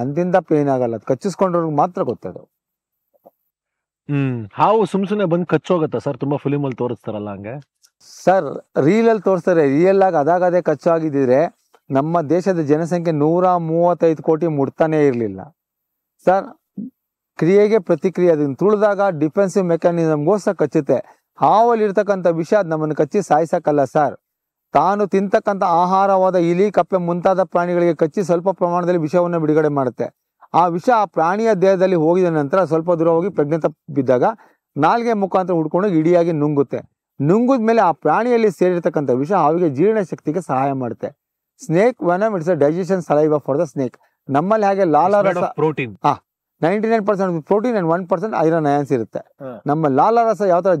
ಅಂತಿಂತ ಪೇನ್ ಆಗಲ್ಲ ಕಚ್ಚಿಸ್ಕೊಂಡ್ರಿಗೆ ಮಾತ್ರ ಗೊತ್ತದು ಹ್ಮ್ ಹಾವು ಸುಮ್ ಸುಮ್ನೆ ಬಂದು ಕಚ್ಚೋಗುತ್ತೆ ಸರ್ ತುಂಬಾ ಫಿಲಿಮ್ ಅಲ್ಲಿ ತೋರಿಸ್ತಾರಲ್ಲ ಹಂಗೆ ಸರ್ ರೀಲ್ ಅಲ್ಲಿ ತೋರಿಸ್ತಾರೆ ರಿಯಲ್ ಆಗಿ ಅದಾಗದೇ ಆಗಿದ್ರೆ ನಮ್ಮ ದೇಶದ ಜನಸಂಖ್ಯೆ ನೂರ ಮೂವತ್ತೈದು ಕೋಟಿ ಮುಟ್ತಾನೆ ಇರಲಿಲ್ಲ ಸರ್ ಕ್ರಿಯೆಗೆ ಪ್ರತಿಕ್ರಿಯೆ ಅದನ್ನ ತುಳಿದಾಗ ಡಿಫೆನ್ಸಿವ್ ಮೆಕ್ಯಾನಿಸಮ್ಗೋಸ್ಕರ ಕಚ್ಚುತ್ತೆ ಹಾವಲ್ಲಿರ್ತಕ್ಕಂಥ ವಿಷ ನಮ್ಮನ್ನು ಕಚ್ಚಿ ಸಾಯಿಸಕ್ಕಲ್ಲ ಸರ್ ತಾನು ತಿಂತಕ್ಕಂಥ ಆಹಾರವಾದ ಇಲಿ ಕಪ್ಪೆ ಮುಂತಾದ ಪ್ರಾಣಿಗಳಿಗೆ ಕಚ್ಚಿ ಸ್ವಲ್ಪ ಪ್ರಮಾಣದಲ್ಲಿ ವಿಷವನ್ನು ಬಿಡುಗಡೆ ಮಾಡುತ್ತೆ ಆ ವಿಷ ಆ ಪ್ರಾಣಿಯ ದೇಹದಲ್ಲಿ ಹೋಗಿದ ನಂತರ ಸ್ವಲ್ಪ ದೂರ ಹೋಗಿ ಪ್ರಜ್ಞೆ ಬಿದ್ದಾಗ ನಾಲ್ಗೆ ಮುಖಾಂತರ ಹುಡ್ಕೊಂಡು ಇಡಿಯಾಗಿ ನುಂಗುತ್ತೆ ನುಂಗಿದ ಮೇಲೆ ಆ ಪ್ರಾಣಿಯಲ್ಲಿ ಸೇರಿರ್ತಕ್ಕಂಥ ವಿಷ ಅವಿಗೆ ಶಕ್ತಿಗೆ ಸಹಾಯ ಮಾಡುತ್ತೆ snake venom it's a digestion saliva for the snake ನಮ್ಮಲ್ಲಿ ಹಾಗೆ ಲಾಲಾರಸ ಪ್ರೋಟೀನ್ ಹಾ ninety nine percent protein and one percent iron ions ಇರುತ್ತೆ ನಮ್ಮ ಲಾಲರಸ ಯಾವ ಥರ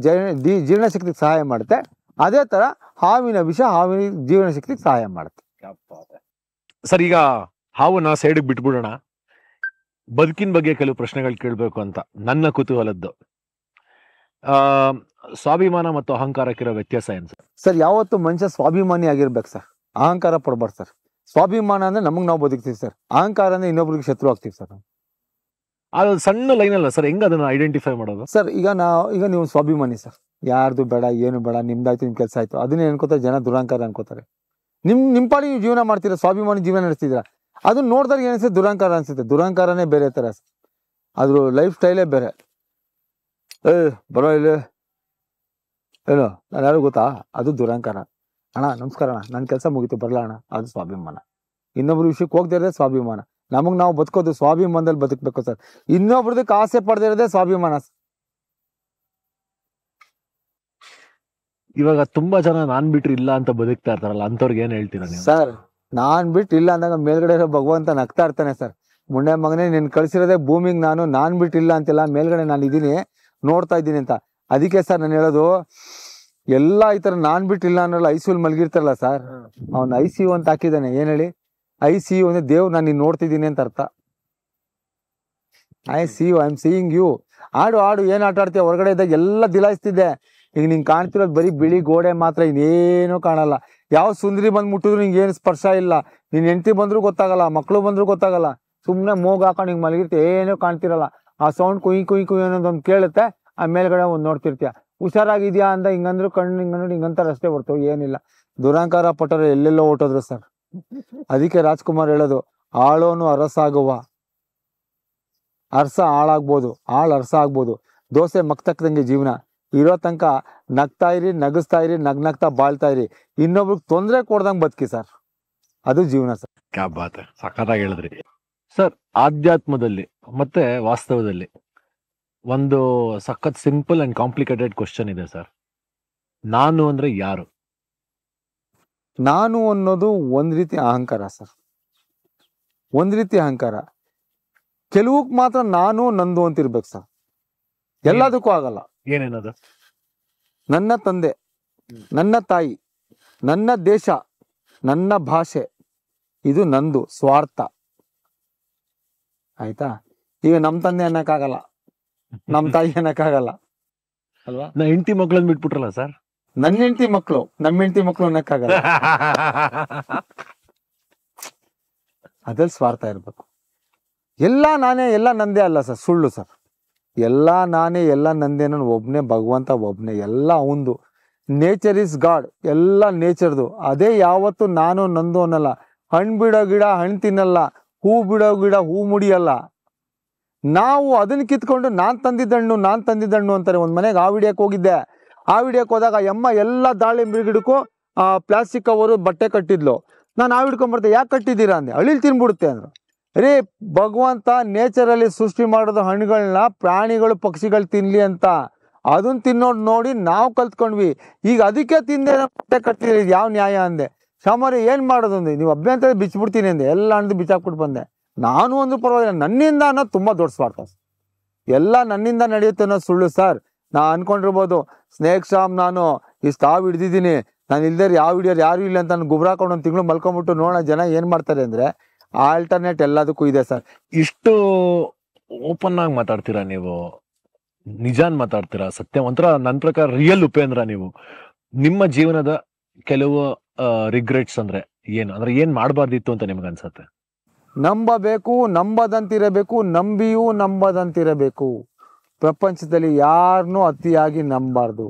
ಜೀರ್ಣಶಕ್ತಿಗೆ ಸಹಾಯ ಮಾಡುತ್ತೆ ಅದೇ ತರ ಹಾವಿನ ವಿಷ ಹಾವಿನ ಜೀವನಶಕ್ತಿಗೆ ಸಹಾಯ ಮಾಡುತ್ತೆ ಸರ್ ಈಗ ಹಾವನ್ನ ಸೈಡ್ಗೆ ಬಿಟ್ಬಿಡೋಣ ಬದುಕಿನ ಬಗ್ಗೆ ಕೆಲವು ಪ್ರಶ್ನೆಗಳು ಕೇಳಬೇಕು ಅಂತ ನನ್ನ ಕುತೂಹಲದ್ದು ಸ್ವಾಭಿಮಾನ ಮತ್ತು ಅಹಂಕಾರಕ್ಕಿರೋ ವ್ಯತ್ಯಾಸ ಏನು ಸರ್ ಸರ್ ಯಾವತ್ತು ಮನುಷ್ಯ ಸ್ವಾಭಿಮಾನಿ ಆಗಿರ್ಬೇಕು ಸರ್ ಅಹಂಕಾರ ಪಡ್ಬಾರ್ದು ಸರ್ ಸ್ವಾಭಿಮಾನ ಅಂದ್ರೆ ನಮಗೆ ನಾವು ಬದುಕ್ತೀವಿ ಸರ್ ಅಹಂಕಾರ ಅಂದ್ರೆ ಇನ್ನೊಬ್ರಿಗೆ ಶತ್ರು ಆಗ್ತೀವಿ ಸರ್ ನಾವು ಅದು ಸಣ್ಣ ಲೈನ್ ಅಲ್ಲ ಸರ್ ಹೆಂಗ್ ಅದನ್ನ ಐಡೆಂಟಿಫೈ ಮಾಡೋದು ಸರ್ ಈಗ ನಾವು ಈಗ ನೀವು ಸ್ವಾಭಿಮಾನಿ ಸರ್ ಯಾರ್ದು ಬೇಡ ಏನು ಬೇಡ ನಿಮ್ದಾಯ್ತು ನಿಮ್ ಕೆಲಸ ಆಯ್ತು ಅದನ್ನ ಅನ್ಕೋತಾರೆ ಜನ ದುರಾಂಕಾರ ಅನ್ಕೋತಾರೆ ನಿಮ್ ನಿಮ್ ಪಾಡಿ ಜೀವನ ಮಾಡ್ತೀರಾ ಸ್ವಾಭಿಮಾನಿ ಜೀವನ ನಡೆಸ್ತಿದ್ರ ಅದನ್ನ ನೋಡಿದಾಗ ಏನಿಸುತ್ತೆ ದುರಂಕಾರ ಅನ್ಸುತ್ತೆ ದುರಾಂಕಾರನೇ ಬೇರೆ ತರ ಅದ್ರ ಲೈಫ್ ಸ್ಟೈಲೇ ಬೇರೆ ಏ ಬರೋ ಇಲ್ಲ ಏನು ನಾನು ಯಾರು ಗೊತ್ತಾ ಅದು ದುರಾಂಕಾರ ಅಣ್ಣ ನಮಸ್ಕಾರ ಅಣ್ಣ ನನ್ನ ಕೆಲಸ ಮುಗೀತು ಬರಲ್ಲ ಅಣ್ಣ ಅದು ಸ್ವಾಭಿಮಾನ ಇನ್ನೊಬ್ರು ವಿಷಯಕ್ಕೆ ಹೋಗ್ದೇ ಇರೋದೇ ಸ್ವಾಭಿಮಾನ ನಮಗ್ ನಾವು ಬದುಕೋದು ಸ್ವಾಭಿಮಾನದಲ್ಲಿ ಬದುಕಬೇಕು ಸರ್ ಇನ್ನೊಬ್ರದಕ್ಕೆ ಆಸೆ ಪಡೆದಿರೋದೆ ಸ್ವಾಭಿಮಾನ ಇವಾಗ ತುಂಬಾ ಜನ ನಾನ್ ಬಿಟ್ರು ಇಲ್ಲ ಅಂತ ಬದುಕ್ತಾ ಇರ್ತಾರಲ್ಲ ಅಂತವ್ರಿಗೆ ಏನ್ ಹೇಳ್ತೀರ ಸರ್ ನಾನ್ ಬಿಟ್ಟು ಇಲ್ಲ ಅಂದಾಗ ಮೇಲ್ಗಡೆ ಇರೋ ಭಗವಂತ ನಗ್ತಾ ಇರ್ತಾನೆ ಸರ್ ಮುಂಡೆ ಮಗನೇ ನೀನ್ ಕಳ್ಸಿರೋದೇ ಭೂಮಿಗೆ ನಾನು ನಾನ್ ಇಲ್ಲ ಅಂತಿಲ್ಲ ಮೇಲ್ಗಡೆ ನಾನು ಇದೀನಿ ನೋಡ್ತಾ ಇದ್ದೀನಿ ಅಂತ ಅದಕ್ಕೆ ಸರ್ ನಾನು ಹೇಳೋದು ಎಲ್ಲ ಈ ತರ ನಾನ್ ಇಲ್ಲ ಅನ್ನೋಲ್ಲ ಐಸಿಯುಲ್ ಮಲಗಿರ್ತಾರಲ್ಲ ಸರ್ ಅವ್ನ ಐಸಿಯು ಅಂತ ಹಾಕಿದ್ದಾನೆ ಏನ್ ಹೇಳಿ ಐ ಸಿ ಯು ಅಂದ್ರೆ ದೇವ್ ನಾನು ನೀನು ನೋಡ್ತಿದ್ದೀನಿ ಅಂತ ಅರ್ಥ I see you I am seeing you ಆಡು ಆಡು ಏನು ಆಟ ಆಡ್ತೀಯ ಹೊರಗಡೆ ಇದ್ದಾಗ ಎಲ್ಲ ದಿಲಾಯಿಸ್ತಿದ್ದೆ ಈಗ ನಿಂಗೆ ಕಾಣ್ತಿರೋದು ಬರೀ ಬಿಳಿ ಗೋಡೆ ಮಾತ್ರ ಇನ್ನೇನು ಕಾಣಲ್ಲ ಯಾವ ಸುಂದರಿ ಬಂದು ಮುಟ್ಟಿದ್ರು ನಿಂಗೆ ಏನು ಸ್ಪರ್ಶ ಇಲ್ಲ ನಿನ್ನ ಹೆಂಡತಿ ಬಂದ್ರು ಗೊತ್ತಾಗಲ್ಲ ಮಕ್ಕಳು ಬಂದ್ರು ಗೊತ್ತಾಗಲ್ಲ ಸುಮ್ಮನೆ ಮೂಗು ಹಾಕೊಂಡು ಹಿಂಗೆ ಮಲಗಿರ್ತೀಯ ಏನು ಕಾಣ್ತಿರಲ್ಲ ಆ ಸೌಂಡ್ ಕುಯ್ ಕುಯ್ ಕುಯ್ ಅನ್ನೋದೊಂದು ಕೇಳುತ್ತೆ ಆ ಮೇಲ್ಗಡೆ ಒಂದು ನೋಡ್ತಿರ್ತೀಯ ಹುಷಾರಾಗಿದ್ಯಾ ಅಂದ ಹಿಂಗಂದ್ರು ಕಣ್ಣು ನೋಡಿ ಹಿಂಗಂತ ಅಷ್ಟೇ ಬರ್ತವೆ ಏನಿಲ್ಲ ದುರಾಂಕಾರ ಪಟ್ಟರು ಎಲ್ಲೆಲ್ಲೋ ಓಟೋದ್ರು ಸರ್ ಅದಕ್ಕೆ ರಾಜ್ಕುಮಾರ್ ಹೇಳೋದು ಆಳೋನು ಅರಸಾಗುವ ಅರ್ಸ ಹಾಳಾಗ್ಬೋದು ಆಳ್ ಅರಸ ಆಗ್ಬೋದು ದೋಸೆ ಮಕ್ತಕ್ಕದಂಗೆ ಜೀವನ ಇರೋ ತನಕ ನಗ್ತಾ ಇರಿ ನಗಿಸ್ತಾ ಇರಿ ನಗ್ ನಗ್ತಾ ಬಾಳ್ತಾ ಇರಿ ಇನ್ನೊಬ್ರಿಗೆ ತೊಂದರೆ ಕೊಡ್ದಂಗೆ ಬದುಕಿ ಸರ್ ಅದು ಜೀವನ ಸರ್ ಬಾತ್ ಸಖತ್ತಾಗಿ ಹೇಳಿದ್ರಿ ಸರ್ ಆಧ್ಯಾತ್ಮದಲ್ಲಿ ಮತ್ತೆ ವಾಸ್ತವದಲ್ಲಿ ಒಂದು ಸಖತ್ ಸಿಂಪಲ್ ಅಂಡ್ ಕಾಂಪ್ಲಿಕೇಟೆಡ್ ಕ್ವಶನ್ ಇದೆ ಸರ್ ನಾನು ಅಂದ್ರೆ ಯಾರು ನಾನು ಅನ್ನೋದು ಒಂದು ರೀತಿ ಅಹಂಕಾರ ಸರ್ ಒಂದು ರೀತಿ ಅಹಂಕಾರ ಕೆಲವಕ್ಕೆ ಮಾತ್ರ ನಾನು ನಂದು ಅಂತ ಇರ್ಬೇಕು ಸರ್ ಎಲ್ಲದಕ್ಕೂ ಆಗಲ್ಲ ಏನೇನದು ನನ್ನ ತಂದೆ ನನ್ನ ತಾಯಿ ನನ್ನ ದೇಶ ನನ್ನ ಭಾಷೆ ಇದು ನಂದು ಸ್ವಾರ್ಥ ಆಯ್ತಾ ಈಗ ನಮ್ ತಂದೆ ಅನ್ನಕ್ಕಾಗಲ್ಲ ನಮ್ ತಾಯಿ ಅನ್ನಕ್ಕಾಗಲ್ಲ ಅಲ್ವಾ ನಾ ಹೆಂಡತಿ ಮಕ್ಕಳನ್ನು ಬಿಟ್ಬಿಟ್ರಲ್ಲ ಸರ್ ನನ್ನ ಹೆಂಡತಿ ಮಕ್ಕಳು ನಮ್ಮ ಹೆಂಡತಿ ಮಕ್ಕಳು ಅನ್ನಕ್ಕಾಗಲ್ಲ ಅದ್ರಲ್ಲಿ ಸ್ವಾರ್ಥ ಇರಬೇಕು ಎಲ್ಲ ನಾನೇ ಎಲ್ಲ ನಂದೇ ಅಲ್ಲ ಸರ್ ಸುಳ್ಳು ಸರ್ ಎಲ್ಲ ನಾನೇ ಎಲ್ಲ ನಂದೇ ನನ್ನ ಒಬ್ಬನೇ ಭಗವಂತ ಒಬ್ಬನೇ ಎಲ್ಲ ಅವಂದು ನೇಚರ್ ಇಸ್ ಗಾಡ್ ಎಲ್ಲ ನೇಚರ್ದು ಅದೇ ಯಾವತ್ತು ನಾನು ನಂದು ಅನ್ನಲ್ಲ ಹಣ್ಣು ಬಿಡೋ ಗಿಡ ಹಣ್ಣು ತಿನ್ನಲ್ಲ ಹೂ ಬಿಡೋ ಗಿಡ ಹೂ ಮುಡಿಯಲ್ಲ ನಾವು ಅದನ್ನ ಕಿತ್ಕೊಂಡು ನಾನು ತಂದಿದ್ದಣ್ಣು ನಾನು ತಂದಿದ್ದಣ್ಣು ಅಂತಾರೆ ಒಂದು ಮನೆಗೆ ಆವಿಡಿಯಕ್ಕೆ ಹೋಗಿದ್ದೆ ಆ ವಿಡಿಯೋಕ್ಕೆ ಹೋದಾಗ ಎಮ್ಮ ಎಲ್ಲ ದಾಳಿಂಬ್ರಿ ಆ ಪ್ಲಾಸ್ಟಿಕ್ ಕವರು ಬಟ್ಟೆ ಕಟ್ಟಿದ್ಲು ನಾನು ಆ ಹಿಡ್ಕೊಂಬರ್ತೆ ಯಾಕೆ ಕಟ್ಟಿದ್ದೀರಾ ಅಂದೆ ಅಳಿಲ್ ತಿನ್ಬಿಡುತ್ತೆ ಅಂದರು ರೀ ಭಗವಂತ ನೇಚರಲ್ಲಿ ಸೃಷ್ಟಿ ಮಾಡೋದು ಹಣ್ಣುಗಳನ್ನ ಪ್ರಾಣಿಗಳು ಪಕ್ಷಿಗಳು ತಿನ್ನಲಿ ಅಂತ ಅದನ್ನ ತಿನ್ನೋದು ನೋಡಿ ನಾವು ಕಲ್ತ್ಕೊಂಡ್ವಿ ಈಗ ಅದಕ್ಕೆ ತಿಂದೆ ಬಟ್ಟೆ ಕಟ್ಟಿದ್ರಿ ಯಾವ ನ್ಯಾಯ ಅಂದೆ ಶಾಮಾರಿ ಏನು ಮಾಡೋದು ಅಂದೆ ನೀವು ಅಭ್ಯಂತರ ಬಿಚ್ಚಿಬಿಡ್ತೀನಿ ಅಂದೆ ಎಲ್ಲ ಹಣ್ಣು ಬಿಚ್ಚಾಕ್ಬಿಟ್ಟು ಬಂದೆ ನಾನು ಒಂದು ಪರವಾಗಿಲ್ಲ ನನ್ನಿಂದ ಅನ್ನೋದು ತುಂಬ ದೊಡ್ಡ ಸ್ವಾರ್ಥ ಎಲ್ಲ ನನ್ನಿಂದ ನಡೆಯುತ್ತೆ ಅನ್ನೋದು ಸುಳ್ಳು ಸರ್ ನಾ ಅನ್ಕೊಂಡಿರ್ಬೋದು ಸ್ನೇಕ್ ಶಾಮ್ ನಾನು ಈ ಸ್ಟಾವ್ ಹಿಡ್ದಿದ್ದೀನಿ ನಾನು ಇಲ್ದೇರು ಯಾವ ಹಿಡಿಯೋರು ಯಾರು ಇಲ್ಲ ಅಂತ ನಾನು ಗುಬ್ರ ಹಾಕೊಂಡು ಒಂದು ತಿಂಗಳು ಮಲ್ಕೊಂಬಿಟ್ಟು ನೋಡೋಣ ಜನ ಏನು ಮಾಡ್ತಾರೆ ಅಂದರೆ ಆಲ್ಟರ್ನೇಟ್ ಎಲ್ಲದಕ್ಕೂ ಇದೆ ಸರ್ ಇಷ್ಟು ಓಪನ್ ಆಗಿ ಮಾತಾಡ್ತೀರಾ ನೀವು ನಿಜಾನ್ ಮಾತಾಡ್ತೀರಾ ಸತ್ಯ ಒಂಥರ ನನ್ನ ಪ್ರಕಾರ ರಿಯಲ್ ಉಪೇಂದ್ರ ನೀವು ನಿಮ್ಮ ಜೀವನದ ಕೆಲವು ರಿಗ್ರೆಟ್ಸ್ ಅಂದ್ರೆ ಏನು ಅಂದ್ರೆ ಏನ್ ಮಾಡಬಾರ್ದಿತ್ತು ಅಂತ ನಿಮ್ಗೆ ಅನ್ಸುತ್ತೆ ನಂಬಬೇಕು ನಂಬದಂತಿರಬೇಕು ನಂಬಿಯೂ ನಂಬದಂತಿರಬೇಕು ಪ್ರಪಂಚದಲ್ಲಿ ಯಾರನ್ನೂ ಅತಿಯಾಗಿ ನಂಬಾರ್ದು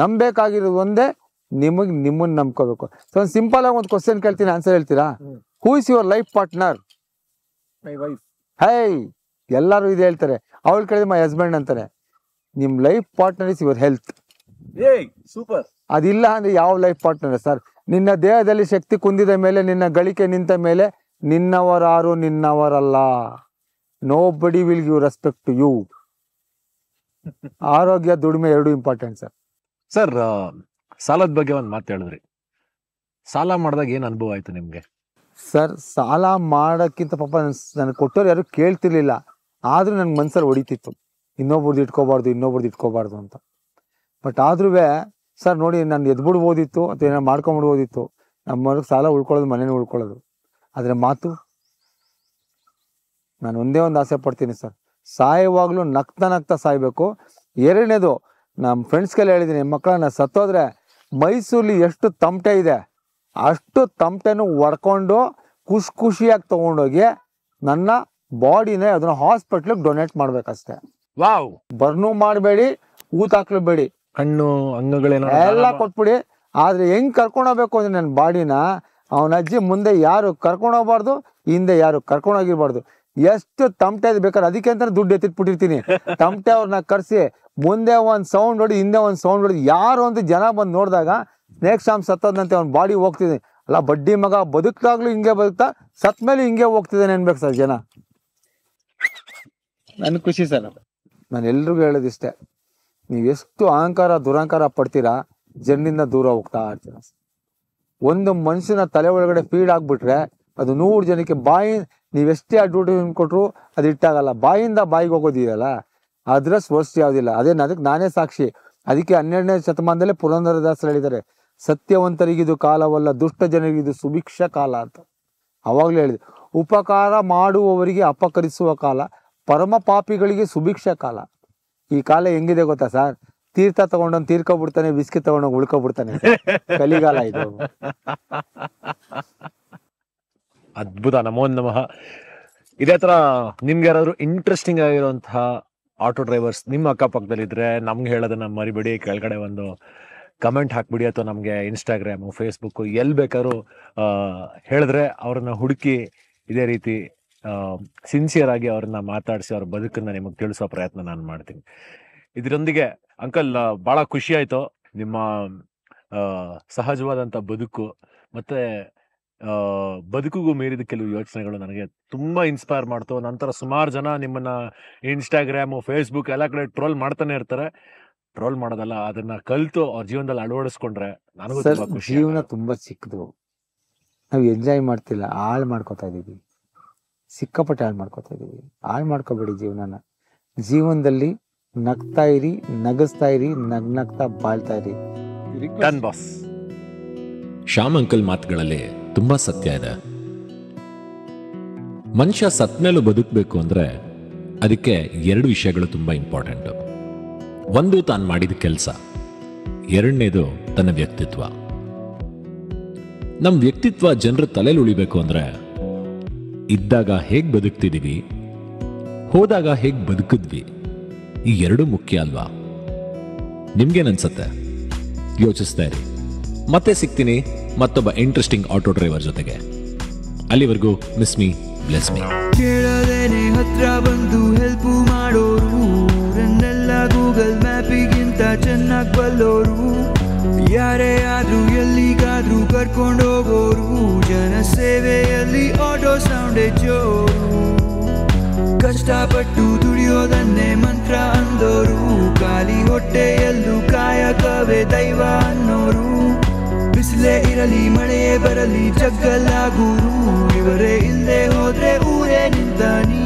ನಂಬಬೇಕಾಗಿರೋದು ಒಂದೇ ನಿಮಗೆ ನಿಮ್ಮನ್ನ ನಂಬ್ಕೋಬೇಕು ಸೊ ಒಂದು ಸಿಂಪಲ್ ಆಗಿ ಒಂದು ಕ್ವಶನ್ ಕೇಳ್ತೀನಿ ಆನ್ಸರ್ ಹೇಳ್ತೀರಾ who is your life partner ಹೈ ಎಲ್ಲರೂ ಇದು ಹೇಳ್ತಾರೆ ಅವಳು ಕೇಳಿದ್ರೆ ಮೈ ಹಸ್ಬೆಂಡ್ ಅಂತಾನೆ ನಿಮ್ಮ life partner is your health super ಅದಿಲ್ಲ ಅಂದ್ರೆ ಯಾವ ಲೈಫ್ ಪಾರ್ಟ್ನರ್ ಸರ್ ನಿನ್ನ ದೇಹದಲ್ಲಿ ಶಕ್ತಿ ಕುಂದಿದ ಮೇಲೆ ನಿನ್ನ ಗಳಿಕೆ ನಿಂತ ಮೇಲೆ ನಿನ್ನವರಾರು ನಿನ್ನವರಲ್ಲ nobody will give respect to you ಆರೋಗ್ಯ ದುಡಿಮೆ ಎರಡು ಇಂಪಾರ್ಟೆಂಟ್ ಸರ್ ಸರ್ ಸಾಲದ ಬಗ್ಗೆ ಒಂದು ಮಾತು ಹೇಳಿದ್ರಿ ಸಾಲ ಮಾಡಿದಾಗ ಏನು ಅನುಭವ ಆಯ್ತು ನಿಮಗೆ ಸರ್ ಸಾಲ ಮಾಡೋಕ್ಕಿಂತ ಪಾಪ ನನಗೆ ಕೊಟ್ಟವ್ರು ಯಾರು ಕೇಳ್ತಿರ್ಲಿಲ್ಲ ಆದರೂ ನನ್ನ ಮನ್ಸಲ್ಲಿ ಹೊಡಿತಿತ್ತು ಇನ್ನೊಬ್ರದ್ದು ಇಟ್ಕೋಬಾರ್ದು ಇನ್ನೊಬ್ರದ್ದು ಇಟ್ಕೋಬಾರ್ದು ಅಂತ ಬಟ್ ಆದ್ರೂ ಸರ್ ನೋಡಿ ನಾನು ಎದ್ಬಿಡ್ಬೋದಿತ್ತು ಅಥವಾ ಏನೋ ಮಾಡ್ಕೊಂಬಿಡ್ಬೋದಿತ್ತು ನಮ್ಮವ್ರಿಗೆ ಸಾಲ ಉಳ್ಕೊಳ್ಳೋದು ಮನೇಲಿ ಉಳ್ಕೊಳ್ಳೋದು ಆದರೆ ಮಾತು ನಾನು ಒಂದೇ ಒಂದು ಆಸೆ ಪಡ್ತೀನಿ ಸರ್ ಸಾಯುವಾಗಲೂ ನಗ್ತಾ ನಗ್ತಾ ಸಾಯಬೇಕು ಎರಡನೇದು ನಮ್ಮ ಫ್ರೆಂಡ್ಸ್ಗೆಲ್ಲ ಹೇಳಿದ್ದೀನಿ ಮಕ್ಕಳನ್ನ ಸತ್ತೋದ್ರೆ ಮೈಸೂರಲ್ಲಿ ಎಷ್ಟು ತಮಟೆ ಇದೆ ಅಷ್ಟು ತಮಟೆನೂ ಒಡ್ಕೊಂಡು ಖುಷಿ ಖುಷಿಯಾಗಿ ತೊಗೊಂಡೋಗಿ ನನ್ನ ಬಾಡಿನೇ ಅದನ್ನ ಹಾಸ್ಪಿಟ್ಲಿಗೆ ಡೊನೇಟ್ ಮಾಡ್ಬೇಕಷ್ಟೇ ವಾವ್ ಬರ್ನು ಮಾಡಬೇಡಿ ಊತ ಹಾಕ್ಲಬೇಡಿ ಹಣ್ಣು ಅಂಗಗಳೇನೋ ಎಲ್ಲ ಕೊಟ್ಬಿಡಿ ಆದ್ರೆ ಹೆಂಗ್ ಕರ್ಕೊಂಡೋಗ್ಬೇಕು ಅಂದ್ರೆ ನನ್ನ ಬಾಡಿನ ಅವನ ಅಜ್ಜಿ ಮುಂದೆ ಯಾರು ಕರ್ಕೊಂಡೋಗ್ಬಾರ್ದು ಹಿಂದೆ ಯಾರು ಕರ್ಕೊಂಡೋಗಿರ್ಬಾರ್ದು ಎಷ್ಟು ತಮಟೆ ಬೇಕಾದ್ರೆ ಅದಕ್ಕೆ ಅಂತ ದುಡ್ಡು ಎತ್ತಿಟ್ಬಿಟ್ಟಿರ್ತೀನಿ ತಮಟೆ ಅವ್ರನ್ನ ಕರೆಸಿ ಮುಂದೆ ಒಂದು ಸೌಂಡ್ ಹೊಡಿ ಹಿಂದೆ ಒಂದು ಸೌಂಡ್ ಹೊಡಿ ಯಾರು ಒಂದು ಜನ ಬಂದು ನೋಡಿದಾಗ ಸ್ನೇಕ್ ಶಾಮ್ ಸತ್ತದಂತೆ ಅವ್ನ ಬಾಡಿ ಹೋಗ್ತಿದ್ದೀನಿ ಅಲ್ಲ ಬಡ್ಡಿ ಮಗ ಬದುಕ್ತಾಗ್ಲೂ ಹಿಂಗೆ ಬದುಕ್ತಾ ಸತ್ ಮೇಲೆ ಹಿಂಗೆ ಹೋಗ್ತಿದ್ದಾನೆ ಅನ್ಬೇಕು ಸರ್ ಜನ ನನ್ ಖುಷಿ ಸರ್ ನಾನು ಎಲ್ರಿಗೂ ಹೇಳೋದಿಷ್ಟೇ ನೀವು ಎಷ್ಟು ಅಹಂಕಾರ ದುರಹಂಕಾರ ಪಡ್ತೀರಾ ಜನರಿಂದ ದೂರ ಹೋಗ್ತಾ ಇರ್ತೀರ ಒಂದು ಮನುಷ್ಯನ ತಲೆ ಒಳಗಡೆ ಫೀಡ್ ಆಗ್ಬಿಟ್ರೆ ಅದು ನೂರು ಜನಕ್ಕೆ ಬಾಯಿ ನೀವೆಷ್ಟೇ ಅಡ್ವರ್ಟೈಸ್ಮೆಂಟ್ ಕೊಟ್ಟರು ಅದು ಇಟ್ಟಾಗಲ್ಲ ಬಾಯಿಂದ ಬಾಯಿಗೆ ಹೋಗೋದಿದೆಯಲ್ಲ ಅದ್ರ ಸ್ಪರ್ಶ ಯಾವುದಿಲ್ಲ ಅದೇ ಅದಕ್ಕೆ ನಾನೇ ಸಾಕ್ಷಿ ಅದಕ್ಕೆ ಹನ್ನೆರಡನೇ ಶತಮಾನದಲ್ಲೇ ಪುರಂದರದಾಸರು ಹೇಳಿದ್ದಾರೆ ಸತ್ಯವಂತರಿಗಿದು ಕಾಲವಲ್ಲ ದುಷ್ಟ ಜನರಿಗಿದು ಸುಭಿಕ್ಷ ಕಾಲ ಅಂತ ಅವಾಗಲೇ ಹೇಳಿದೆ ಉಪಕಾರ ಮಾಡುವವರಿಗೆ ಅಪಕರಿಸುವ ಕಾಲ ಪರಮ ಪಾಪಿಗಳಿಗೆ ಸುಭಿಕ್ಷ ಕಾಲ ಈ ಕಾಲ ಹೆಂಗಿದೆ ಗೊತ್ತಾ ಸರ್ ತೀರ್ಥ ತಗೊಂಡೋಗಿ ತೀರ್ಕೊಬಿಡ್ತಾನೆ ಬಿಸ್ಕಿ ತಗೊಂಡೋಗಿ ಉಳ್ಕೊಬಿಡ್ತಾನೆ ಕಲಿಗಾಲ ಇದು ಅದ್ಭುತ ನಮೋ ನಮಃ ಇದೇ ತರ ನಿಮ್ಗೆ ಯಾರಾದ್ರೂ ಇಂಟ್ರೆಸ್ಟಿಂಗ್ ಆಗಿರುವಂತಹ ಆಟೋ ಡ್ರೈವರ್ಸ್ ನಿಮ್ಮ ಅಕ್ಕಪಕ್ಕದಲ್ಲಿ ಇದ್ರೆ ನಮ್ಗೆ ಹೇಳೋದನ್ನ ಮರಿಬೇಡಿ ಕೆಳಗಡೆ ಒಂದು ಕಮೆಂಟ್ ಹಾಕ್ಬಿಡಿ ಅಥವಾ ನಮಗೆ ಇನ್ಸ್ಟಾಗ್ರಾಮು ಫೇಸ್ಬುಕ್ ಎಲ್ಲಿ ಬೇಕಾದ್ರೂ ಹೇಳಿದ್ರೆ ಅವ್ರನ್ನ ಹುಡುಕಿ ಇದೇ ರೀತಿ ಸಿನ್ಸಿಯರ್ ಆಗಿ ಅವ್ರನ್ನ ಮಾತಾಡಿಸಿ ಅವ್ರ ಬದುಕನ್ನ ನಿಮಗೆ ತಿಳಿಸೋ ಪ್ರಯತ್ನ ನಾನು ಮಾಡ್ತೀನಿ ಇದರೊಂದಿಗೆ ಅಂಕಲ್ ಭಾಳ ಖುಷಿ ನಿಮ್ಮ ಸಹಜವಾದಂಥ ಬದುಕು ಮತ್ತು ಬದುಕುಗೂ ಮೀರಿದ ಕೆಲವು ಯೋಚನೆಗಳು ನನಗೆ ತುಂಬಾ ಇನ್ಸ್ಪೈರ್ ಮಾಡ್ತು ನಂತರ ಸುಮಾರು ಜನ ನಿಮ್ಮನ್ನ ಇನ್ಸ್ಟಾಗ್ರಾಮ್ ಫೇಸ್ಬುಕ್ ಎಲ್ಲ ಕಡೆ ಟ್ರೋಲ್ ಮಾಡ್ತಾನೆ ಇರ್ತಾರೆ ಟ್ರೋಲ್ ಮಾಡೋದಲ್ಲ ಅದನ್ನ ಕಲ್ತು ಅವ್ರ ಜೀವನದಲ್ಲಿ ಅಳವಡಿಸ್ಕೊಂಡ್ರೆ ನನಗೂ ತುಂಬಾ ಖುಷಿ ಜೀವನ ತುಂಬಾ ಚಿಕ್ಕದು ನಾವು ಎಂಜಾಯ್ ಮಾಡ್ತಿಲ್ಲ ಹಾಳು ಮಾಡ್ಕೋತಾ ಇದೀವಿ ಸಿಕ್ಕಾಪಟ್ಟೆ ಹಾಳು ಮಾಡ್ಕೋತಾ ಇದೀವಿ ಹಾಳು ಮಾಡ್ಕೋಬೇಡಿ ಜೀವನನ ಜೀವನದಲ್ಲಿ ನಗ್ತಾ ಇರಿ ನಗಿಸ್ತಾ ಇರಿ ನಗ್ ನಗ್ತಾ ಬಾಳ್ತಾ ಇರಿ ಬಾಸ್ ಶ್ಯಾಮ್ ಅಂಕಲ್ ಮಾತುಗಳಲ್ಲಿ ತುಂಬಾ ಸತ್ಯ ಇದೆ ಮನುಷ್ಯ ಸತ್ ಮೇಲೂ ಬದುಕಬೇಕು ಅಂದ್ರೆ ಅದಕ್ಕೆ ಎರಡು ವಿಷಯಗಳು ತುಂಬಾ ಇಂಪಾರ್ಟೆಂಟ್ ಒಂದು ತಾನು ಮಾಡಿದ ಕೆಲಸ ಎರಡನೇದು ತನ್ನ ವ್ಯಕ್ತಿತ್ವ ನಮ್ಮ ವ್ಯಕ್ತಿತ್ವ ಜನರ ತಲೆಯಲ್ಲಿ ಉಳಿಬೇಕು ಅಂದ್ರೆ ಇದ್ದಾಗ ಹೇಗ್ ಬದುಕ್ತಿದೀವಿ ಹೋದಾಗ ಹೇಗ್ ಬದುಕಿದ್ವಿ ಈ ಎರಡು ಮುಖ್ಯ ಅಲ್ವಾ ನಿಮ್ಗೇನನ್ಸತ್ತೆ ಯೋಚಿಸ್ತಾ ಇರಿ ಮತ್ತೆ ಸಿಗ್ತೀನಿ ಮತ್ತೊಬ್ಬ ಇಂಟ್ರೆಸ್ಟಿಂಗ್ ಆಟೋ ಡ್ರೈವರ್ ಜೊತೆಗೆ ಅಲ್ಲಿವರೆಗೂ ಮಿಸ್ ಮೀ ಬ್ಲೆಸ್ ಮೀ ಕೇಳದೇನೆ ಹತ್ರ ಬಂದು ಹೆಲ್ಪ್ ಮಾಡೋರು ಊರನ್ನೆಲ್ಲ ಗೂಗಲ್ ಮ್ಯಾಪಿಗಿಂತ ಚೆನ್ನಾಗಿ ಬಲ್ಲೋರು ಯಾರೇ ಆದ್ರೂ ಎಲ್ಲಿಗಾದ್ರೂ ಹೋಗೋರು ಜನ ಸೇವೆಯಲ್ಲಿ ಆಟೋ ಸೌಂಡ್ ಜೋರು ಕಷ್ಟಪಟ್ಟು ದುಡಿಯೋದನ್ನೇ ಮಂತ್ರ ಅಂದೋರು ಖಾಲಿ ಹೊಟ್ಟೆಯಲ್ಲೂ ಕಾಯಕವೇ ದೈವ ಅನ್ನೋರು ಬಿಸಿಲೇ ಇರಲಿ ಮಳೆಯೇ ಬರಲಿ ಜಗ್ಗಲ್ಲ ಗುರು ಇವರೇ ಇಲ್ಲದೆ ಹೋದ್ರೆ ಊರೇ ನಿಂತಾನಿ